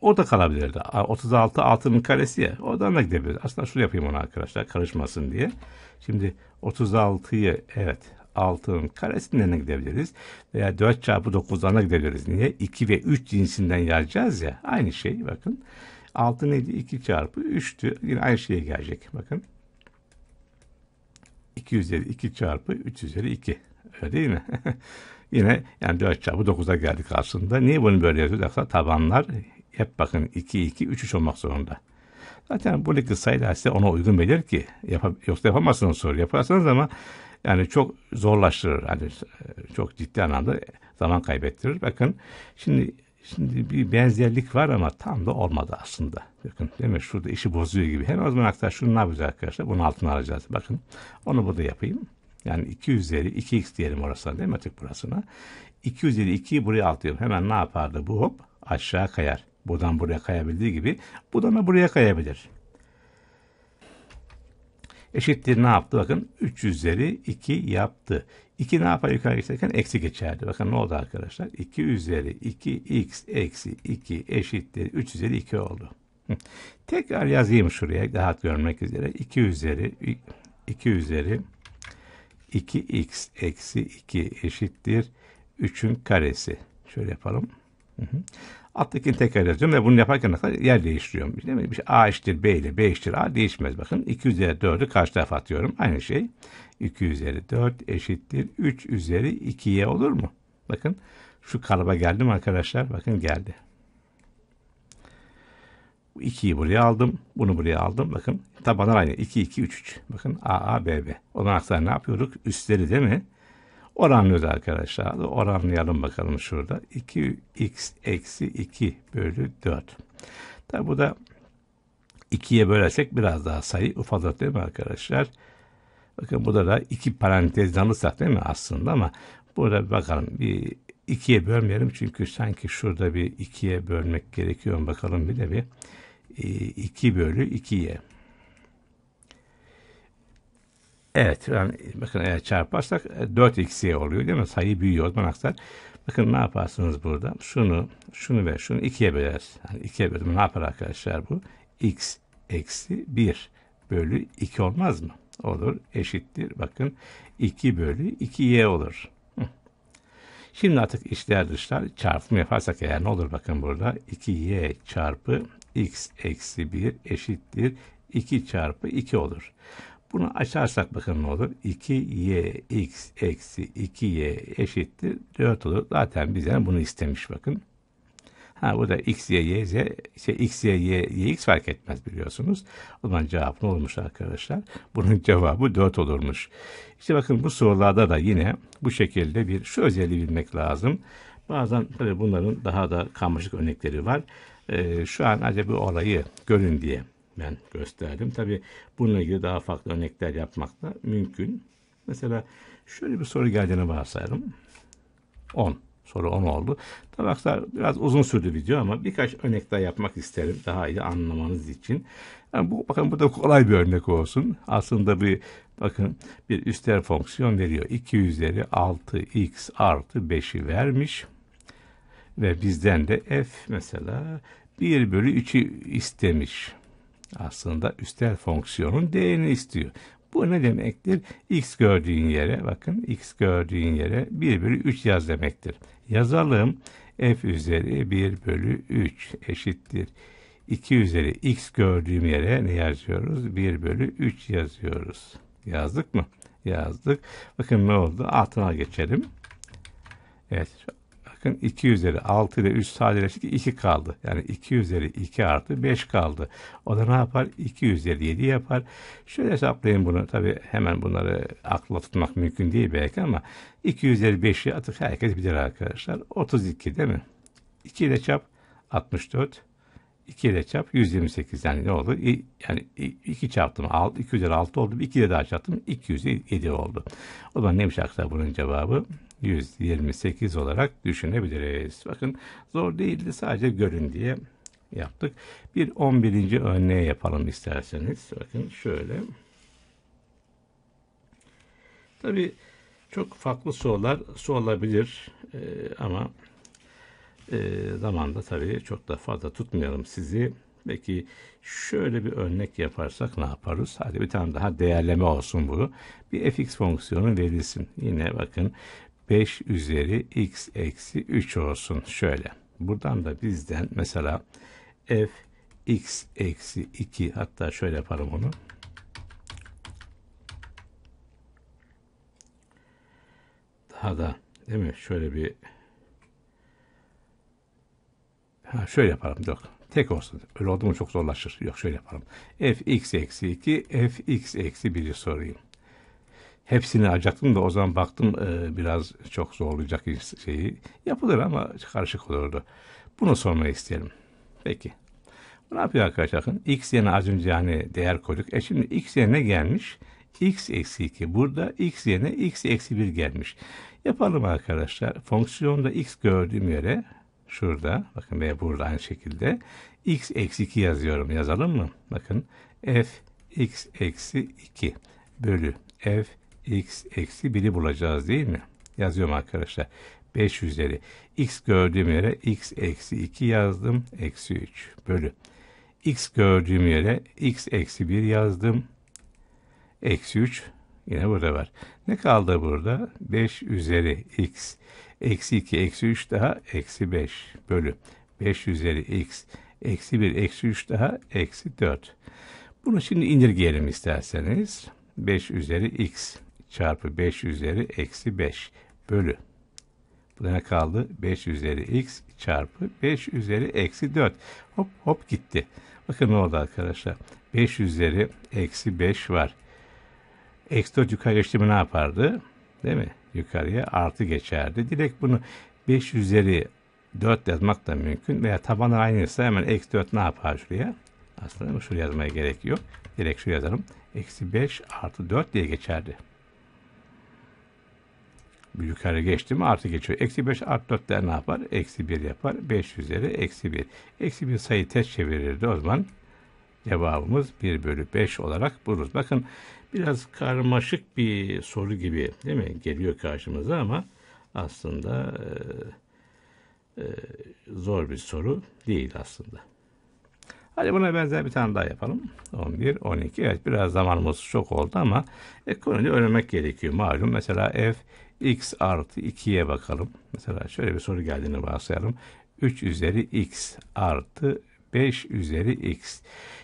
Speaker 1: o orada kalabilirdi. 36 altının karesi ya. Oradan da gidebilir. Aslında şunu yapayım ona arkadaşlar karışmasın diye. Şimdi 36'yı evet altının karesinden gidebiliriz. Veya 4 çarpı 9'dan da gidebiliriz. Niye? 2 ve 3 cinsinden yazacağız ya. Aynı şey bakın. 6 neydi? 2 çarpı 3'tü. Yine aynı şeye gelecek. Bakın. 2 üzeri 2 çarpı 3 üzeri 2. Öyle değil mi? Yine yani 4 çarpı 9'a geldik aslında. Niye bunu böyle yapıyoruz? Aslında tabanlar hep bakın 2, 2, 3, 3 olmak zorunda. Zaten buradaki sayılar size ona uygun verir ki. Yap yoksa yapamazsınız soru. Yaparsanız ama yani çok zorlaştırır. Yani e, çok ciddi anlamda zaman kaybettirir. Bakın şimdi şimdi bir benzerlik var ama tam da olmadı aslında. Bakın değil mi? Şurada işi bozuyor gibi. Hemen o zaman arkadaşlar şunu ne yapacağız arkadaşlar? Bunun altını alacağız. Bakın onu burada yapayım. Yani 2 üzeri 2x diyelim orasına değil mi artık burasına. 2 üzeri 2'yi buraya atlayalım. Hemen ne yapardı bu hop aşağı kayar. Buradan buraya kayabildiği gibi buradan da buraya kayabilir. Eşittir ne yaptı? Bakın 3 üzeri 2 yaptı. 2 ne yapar yukarı geçerken eksi geçerdi. Bakın ne oldu arkadaşlar? 2 üzeri 2x eksi 2 eşittir 3 üzeri 2 oldu. Tekrar yazayım şuraya rahat görmek üzere. 2 üzeri 2 üzeri 2x eksi 2 eşittir 3'ün karesi. Şöyle yapalım. Hı tekrar yazıyorum ve bunu yaparken kadar yer değiştiriyorum. Değil mi? Şey, A eşittir B ile B eşittir A değişmez. Bakın 2 üzeri 4'ü karşı tarafa atıyorum. Aynı şey. 2 üzeri 4 eşittir 3 üzeri 2'ye olur mu? Bakın şu kalıba geldim arkadaşlar. Bakın geldi. 2'yi buraya aldım. Bunu buraya aldım. Bakın tabanlar aynı. 2, 2, 3, 3. Bakın A, A, B, B. Ondan sonra ne yapıyorduk? Üstleri değil mi? Oranlıyoruz arkadaşlar. Oranlayalım bakalım şurada. 2x eksi 2 bölü 4. Tabi bu da 2'ye bölersek biraz daha sayı ufalır değil mi arkadaşlar? Bakın burada da iki parantez alırsak değil mi aslında ama burada bakalım bir ikiye bölmeyelim çünkü sanki şurada bir ikiye bölmek gerekiyor bakalım bir de bir 2 ee, bölü y. Evet yani bakın eğer çarparsak 4x'ye oluyor değil mi? Sayı büyüyor o zaman aksar. Bakın ne yaparsınız burada? Şunu, şunu ve şunu 2'ye böler. Yani 2'ye bölüm ne yapar arkadaşlar bu? x eksi 1 bölü 2 olmaz mı? Olur. Eşittir. Bakın 2 bölü 2y olur. Şimdi artık işler dışlar çarpımı yaparsak eğer ne olur bakın burada 2y çarpı x eksi 1 eşittir 2 çarpı 2 olur. Bunu açarsak bakın ne olur? 2 y x eksi 2y eşittir 4 olur. Zaten bizden bunu istemiş bakın. Ha burada x, y, y, z, şey, x, y, y, y, x fark etmez biliyorsunuz. O zaman cevap ne olmuş arkadaşlar? Bunun cevabı 4 olurmuş. İşte bakın bu sorularda da yine bu şekilde bir şu özelliği bilmek lazım. Bazen tabii bunların daha da karmaşık örnekleri var e, şu an acaba olayı görün diye ben gösterdim. Tabi bununla ilgili daha farklı örnekler yapmak da mümkün. Mesela şöyle bir soru geldiğini varsayalım. 10. Soru 10 oldu. Tabi arkadaşlar biraz uzun sürdü video ama birkaç örnek daha yapmak isterim daha iyi anlamanız için. Yani bu, bakın bu da kolay bir örnek olsun. Aslında bir bakın bir üster fonksiyon veriyor. 2 üzeri 6x artı 5'i vermiş. Ve bizden de f mesela 1 bölü 3'ü istemiş. Aslında üstel fonksiyonun değerini istiyor. Bu ne demektir? X gördüğün yere bakın X gördüğün yere 1 bölü 3 yaz demektir. Yazalım F üzeri 1 bölü 3 eşittir. 2 üzeri X gördüğüm yere ne yazıyoruz? 1 bölü 3 yazıyoruz. Yazdık mı? Yazdık. Bakın ne oldu? Altına geçelim. Evet bakın 2 üzeri 6 ile 3 sadeleşti 2 kaldı. Yani 2 üzeri 2 artı 5 kaldı. O da ne yapar? 2 üzeri 7 yapar. Şöyle hesaplayın bunu. Tabi hemen bunları akla tutmak mümkün değil belki ama 2 üzeri 5'i atıp herkes bilir arkadaşlar. 32 değil mi? 2 ile çarp 64. 2 ile çarp 128 yani ne oldu? Yani 2 çarptım 6, 2 üzeri 6 oldu. 2 ile daha çarptım 207 oldu. O zaman neymiş arkadaşlar bunun cevabı? 128 olarak düşünebiliriz. Bakın zor değildi sadece görün diye yaptık. Bir 11. örneği yapalım isterseniz. Bakın şöyle. Tabii çok farklı sorular sorulabilir ee, ama e, zamanda tabii çok da fazla tutmayalım sizi. Peki şöyle bir örnek yaparsak ne yaparız? Hadi bir tane daha değerleme olsun bu. Bir fx fonksiyonu verilsin. Yine bakın 5 üzeri x eksi 3 olsun şöyle. Buradan da bizden mesela f x eksi 2 hatta şöyle yaparım onu. Daha da değil mi? Şöyle bir ha, şöyle yaparım. Yok. Tek olsun. Öyle oldu mu çok zorlaşır. Yok şöyle yaparım. f x eksi 2 f x eksi 1'i sorayım hepsini alacaktım da o zaman baktım e, biraz çok zorlayacak şeyi yapılır ama karışık olurdu. Bunu sormayı isteyelim. Peki. Ne yapıyor arkadaşlar? x yerine az önce hani değer koyduk. E şimdi x yerine gelmiş. x eksi 2. Burada x yerine x eksi 1 gelmiş. Yapalım arkadaşlar. Fonksiyonda x gördüğüm yere şurada bakın ve burada aynı şekilde x eksi 2 yazıyorum. Yazalım mı? Bakın f x eksi 2 bölü f x eksi 1'i bulacağız değil mi? Yazıyorum arkadaşlar. 5 üzeri. x gördüğüm yere x eksi 2 yazdım. Eksi 3 bölü. x gördüğüm yere x eksi 1 yazdım. Eksi 3 yine burada var. Ne kaldı burada? 5 üzeri x. Eksi 2 eksi 3 daha eksi 5 bölü. 5 üzeri x. Eksi 1 eksi 3 daha eksi 4. Bunu şimdi indirgeyelim isterseniz. 5 üzeri x çarpı 5 üzeri eksi 5 bölü. Bu ne kaldı? 5 üzeri x çarpı 5 üzeri eksi 4. Hop hop gitti. Bakın ne oldu arkadaşlar. 5 üzeri eksi 5 var. Eksi 4 yukarı geçti mi? ne yapardı? Değil mi? Yukarıya artı geçerdi. Direkt bunu 5 üzeri 4 yazmak da mümkün. Veya tabanı aynıysa hemen eksi 4 ne yapar şuraya? Aslında şuraya yazmaya gerek yok. Direkt şuraya yazalım. Eksi 5 artı 4 diye geçerdi yukarı geçti mi artı geçiyor. Eksi 5 artı 4'ler ne yapar? Eksi 1 yapar. 5 üzeri eksi 1. Eksi 1 sayı ters çevirirdi o zaman. Cevabımız 1 bölü 5 olarak buluruz. Bakın biraz karmaşık bir soru gibi değil mi? Geliyor karşımıza ama aslında e, e, zor bir soru değil aslında. Hadi buna benzer bir tane daha yapalım. 11, 12. Evet biraz zamanımız çok oldu ama ekonomi öğrenmek gerekiyor malum. Mesela F x artı 2'ye bakalım. Mesela şöyle bir soru geldiğini varsayalım. 3 üzeri x artı 5 üzeri x.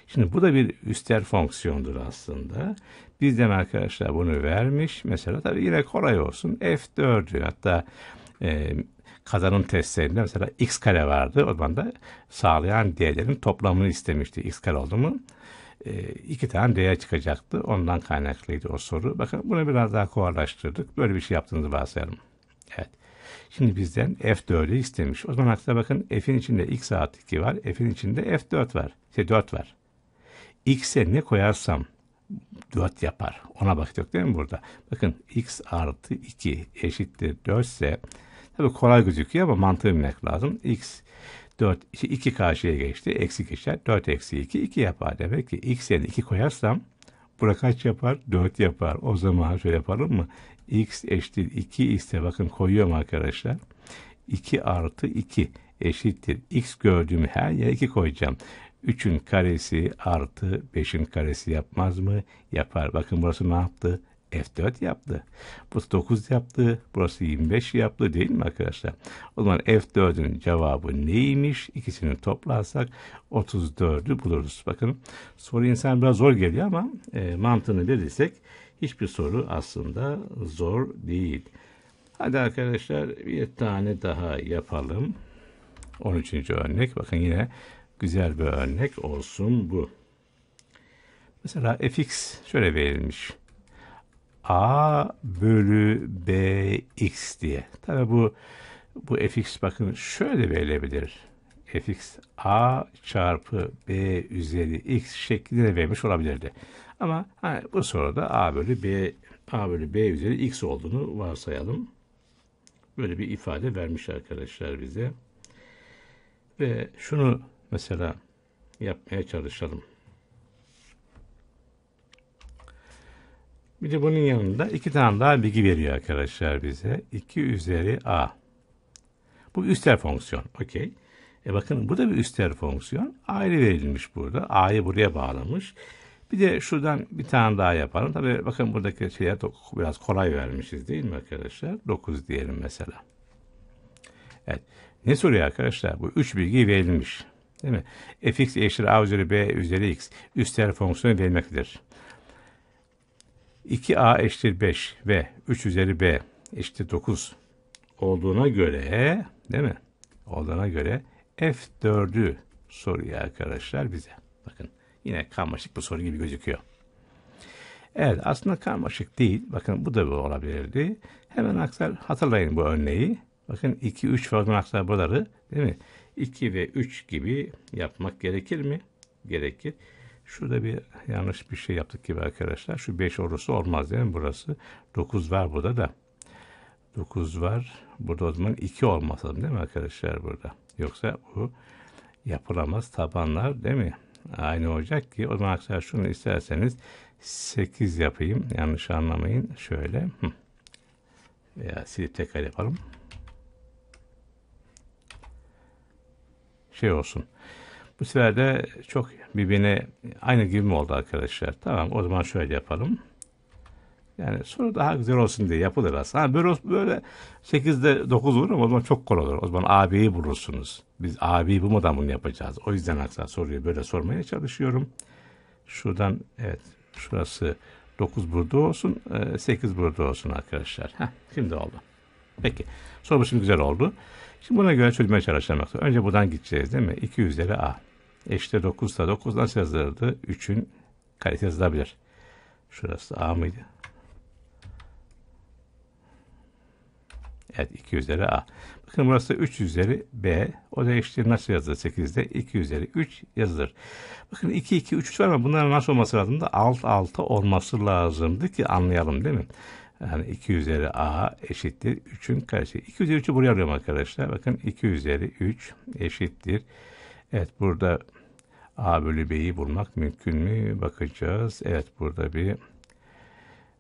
Speaker 1: Şimdi bu da bir üster fonksiyondur aslında. Bizden arkadaşlar bunu vermiş. Mesela tabii yine kolay olsun. F4'ü hatta e, kazanım testlerinde mesela x kare vardı. O zaman da sağlayan değerlerin toplamını istemişti. x kare oldu mu? e, iki tane D'ye çıkacaktı. Ondan kaynaklıydı o soru. Bakın bunu biraz daha kolaylaştırdık. Böyle bir şey yaptığınızı varsayalım. Evet. Şimdi bizden F4'ü istemiş. O zaman aslında bakın F'in içinde X artı 2 var. F'in içinde F4 var. Şey 4 var. X'e ne koyarsam 4 yapar. Ona baktık değil mi burada? Bakın X artı 2 eşittir 4 ise tabii kolay gözüküyor ama mantığı bilmek lazım. X 4, 2 karşıya geçti. Eksi geçer. 4 eksi 2, 2 yapar. Demek ki x yerine 2 koyarsam bura kaç yapar? 4 yapar. O zaman şöyle yapalım mı? x eşittir 2 ise bakın koyuyorum arkadaşlar. 2 artı 2 eşittir. x gördüğüm her yere 2 koyacağım. 3'ün karesi artı 5'in karesi yapmaz mı? Yapar. Bakın burası ne yaptı? F4 yaptı. bu 9 yaptı. Burası 25 yaptı değil mi arkadaşlar? O zaman F4'ün cevabı neymiş? İkisini toplarsak 34'ü buluruz. Bakın soru insan biraz zor geliyor ama e, mantığını bilirsek hiçbir soru aslında zor değil. Hadi arkadaşlar bir tane daha yapalım. 13. örnek. Bakın yine güzel bir örnek olsun bu. Mesela fx şöyle verilmiş. A bölü BX diye. Tabi bu bu fx bakın şöyle verilebilir. fx a çarpı b üzeri x şeklinde de vermiş olabilirdi. Ama hani bu soruda a bölü b a bölü b üzeri x olduğunu varsayalım. Böyle bir ifade vermiş arkadaşlar bize. Ve şunu mesela yapmaya çalışalım. Bir de bunun yanında iki tane daha bilgi veriyor arkadaşlar bize. 2 üzeri a. Bu üstel fonksiyon. Okey. E bakın bu da bir üstel fonksiyon. Ayrı verilmiş burada. A'yı buraya bağlamış. Bir de şuradan bir tane daha yapalım. Tabi bakın buradaki şeyler biraz kolay vermişiz değil mi arkadaşlar? 9 diyelim mesela. Evet. Ne soruyor arkadaşlar? Bu 3 bilgi verilmiş. Değil mi? fx eşittir a üzeri b üzeri x. Üstel fonksiyonu vermektedir. 2a eşittir 5 ve 3 üzeri b eşittir 9 olduğuna göre değil mi? Olduğuna göre F4'ü soruyor arkadaşlar bize. Bakın yine karmaşık bu soru gibi gözüküyor. Evet aslında karmaşık değil. Bakın bu da bir olabilirdi. Hemen aktar, hatırlayın bu örneği. Bakın 2, 3 fragman aktar buraları değil mi? 2 ve 3 gibi yapmak gerekir mi? Gerekir. Şurada bir yanlış bir şey yaptık gibi arkadaşlar. Şu 5 orası olmaz değil mi burası? 9 var burada da. 9 var. Burada o zaman 2 olmaz değil mi arkadaşlar burada? Yoksa bu yapılamaz tabanlar değil mi? Aynı olacak ki o zaman arkadaşlar şunu isterseniz 8 yapayım. Yanlış anlamayın. Şöyle. Veya silip tekrar yapalım. Şey olsun. Bu sefer de çok birbirine aynı gibi mi oldu arkadaşlar? Tamam o zaman şöyle yapalım. Yani soru daha güzel olsun diye yapılır aslında. Ha, böyle, böyle 8'de 9 olur ama o zaman çok kolay olur. O zaman AB'yi bulursunuz. Biz abi bu modan bunu yapacağız. O yüzden aslında soruyu böyle sormaya çalışıyorum. Şuradan evet şurası 9 burada olsun 8 e, burada olsun arkadaşlar. Heh, şimdi oldu. Peki soru şimdi güzel oldu. Şimdi buna göre çözmeye çalışacağım. Önce buradan gideceğiz değil mi? 200 lira A eşte 9 da 9 nasıl yazılırdı? 3'ün karesi yazılabilir. Şurası A mıydı? Evet 2 üzeri A. Bakın burası 3 üzeri B. O da eşittir nasıl yazılır? 8'de 2 üzeri 3 yazılır. Bakın 2, 2, 3, 3 var ama bunların nasıl olması lazımdı? da 6, 6 olması lazımdı ki anlayalım değil mi? Yani 2 üzeri A eşittir 3'ün karesi. 2 üzeri 3'ü buraya alıyorum arkadaşlar. Bakın 2 üzeri 3 eşittir Evet burada A bölü B'yi bulmak mümkün mü? Bakacağız. Evet burada bir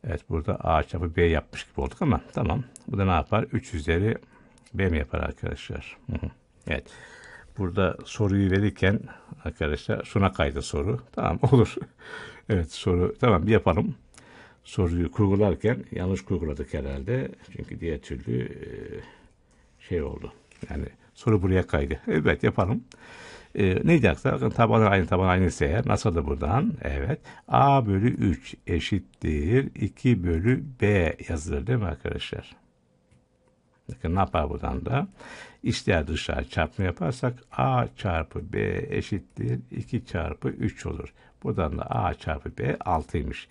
Speaker 1: Evet burada A çarpı B yapmış gibi olduk ama tamam. Bu da ne yapar? 3 üzeri B mi yapar arkadaşlar? Evet. Burada soruyu verirken arkadaşlar şuna kaydı soru. Tamam olur. evet soru tamam bir yapalım. Soruyu kurgularken yanlış kurguladık herhalde. Çünkü diğer türlü şey oldu. Yani soru buraya kaydı. Evet yapalım. E, ee, neydi Bakın Taban aynı taban aynı seyir. Nasıl da buradan? Evet. A bölü 3 eşittir. 2 bölü B yazılır değil mi arkadaşlar? Bakın ne yapar buradan da? İşler dışarı çarpma yaparsak A çarpı B eşittir 2 çarpı 3 olur. Buradan da A çarpı B 6'ymış.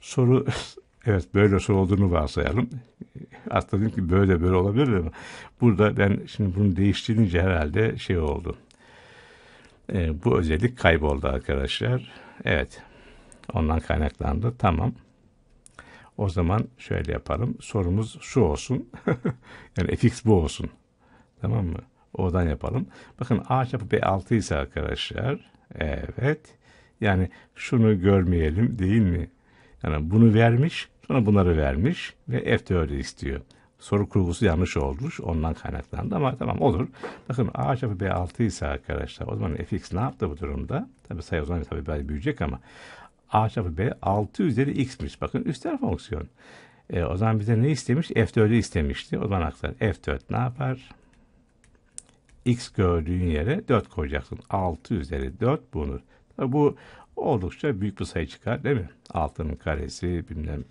Speaker 1: Soru evet böyle soru olduğunu varsayalım. Aslında dedim ki böyle böyle olabilir mi? Burada ben şimdi bunu değiştirince herhalde şey oldu. E, bu özellik kayboldu arkadaşlar. Evet. Ondan kaynaklandı. Tamam. O zaman şöyle yapalım. Sorumuz şu olsun. yani fx bu olsun. Tamam mı? Oradan yapalım. Bakın A çapı B6 ise arkadaşlar. Evet. Yani şunu görmeyelim değil mi? Yani bunu vermiş. Sonra bunları vermiş ve F4 istiyor soru kurgusu yanlış olmuş. Ondan kaynaklandı ama tamam olur. Bakın A çarpı B6 ise arkadaşlar o zaman fx ne yaptı bu durumda? Tabi sayı o zaman tabi böyle büyüyecek ama A çarpı B 6 üzeri x'miş. Bakın üstel fonksiyon. E, o zaman bize ne istemiş? F4'ü istemişti. O zaman aktar F4 ne yapar? X gördüğün yere 4 koyacaksın. 6 üzeri 4 bulunur. Tabi bu oldukça büyük bir sayı çıkar değil mi? 6'nın karesi bilmem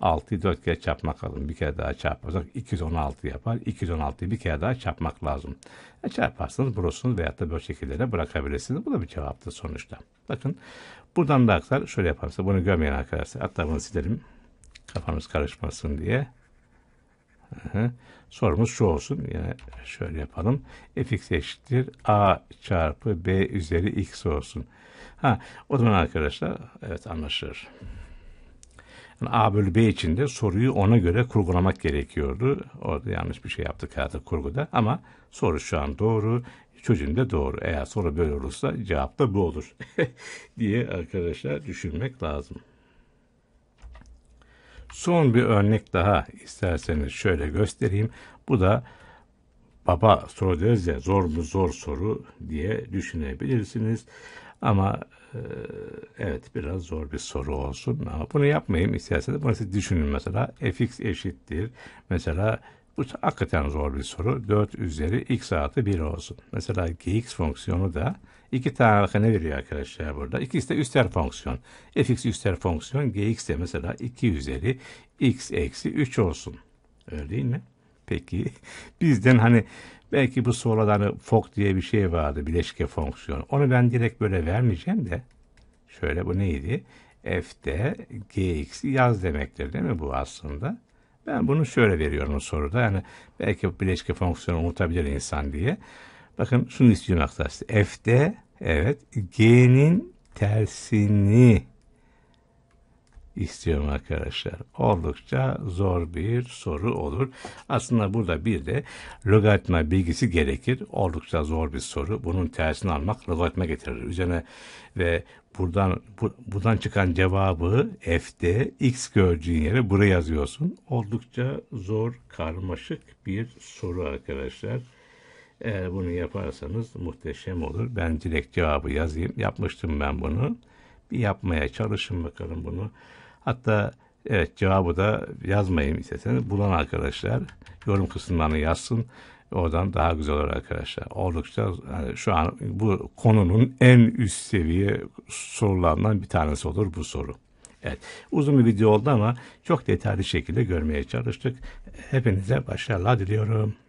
Speaker 1: 6'yı 4 kere çarpmak lazım. Bir kere daha çarparsak 216 yapar. 216'yı bir kere daha çarpmak lazım. E çarparsanız bulursunuz veyahut da böyle şekillere bırakabilirsiniz. Bu da bir cevaptır sonuçta. Bakın buradan da aktar şöyle yaparsa bunu görmeyen arkadaşlar hatta bunu silelim. Kafamız karışmasın diye. Hı hı. Sorumuz şu olsun. Yani şöyle yapalım. fx eşittir a çarpı b üzeri x olsun. Ha, o zaman arkadaşlar evet anlaşılır. Yani A bölü B için de soruyu ona göre kurgulamak gerekiyordu. Orada yanlış bir şey yaptık herhalde kurguda ama soru şu an doğru. Çözüm de doğru. Eğer soru böyle olursa cevap da bu olur diye arkadaşlar düşünmek lazım. Son bir örnek daha isterseniz şöyle göstereyim. Bu da baba soru deriz ya zor mu zor soru diye düşünebilirsiniz. Ama e, evet biraz zor bir soru olsun ama bunu yapmayayım siyasette. Bunu siz düşünün mesela fx eşittir. Mesela bu hakikaten zor bir soru. 4 üzeri x artı 1 olsun. Mesela gx fonksiyonu da iki tane ne veriyor arkadaşlar burada? İkisi de üster fonksiyon. fx üster fonksiyon gx de mesela 2 üzeri x eksi 3 olsun. Öyle değil mi? Peki bizden hani Belki bu sonradan hani fok diye bir şey vardı. Bileşke fonksiyonu. Onu ben direkt böyle vermeyeceğim de. Şöyle bu neydi? F'de Gx'i yaz demektir değil mi bu aslında? Ben bunu şöyle veriyorum soruda. Yani belki bileşke fonksiyonu unutabilir insan diye. Bakın şunu istiyorum arkadaşlar. F'de evet G'nin tersini istiyorum arkadaşlar. Oldukça zor bir soru olur. Aslında burada bir de logaritma bilgisi gerekir. Oldukça zor bir soru. Bunun tersini almak logaritma getirir. Üzerine ve buradan bu, buradan çıkan cevabı f'de x gördüğün yere buraya yazıyorsun. Oldukça zor, karmaşık bir soru arkadaşlar. Eğer bunu yaparsanız muhteşem olur. Ben direkt cevabı yazayım. Yapmıştım ben bunu. Bir yapmaya çalışın bakalım bunu. Hatta evet cevabı da yazmayayım isterseniz. Bulan arkadaşlar yorum kısımlarını yazsın. Oradan daha güzel olur arkadaşlar. Oldukça yani şu an bu konunun en üst seviye sorularından bir tanesi olur bu soru. Evet uzun bir video oldu ama çok detaylı şekilde görmeye çalıştık. Hepinize başarılar diliyorum.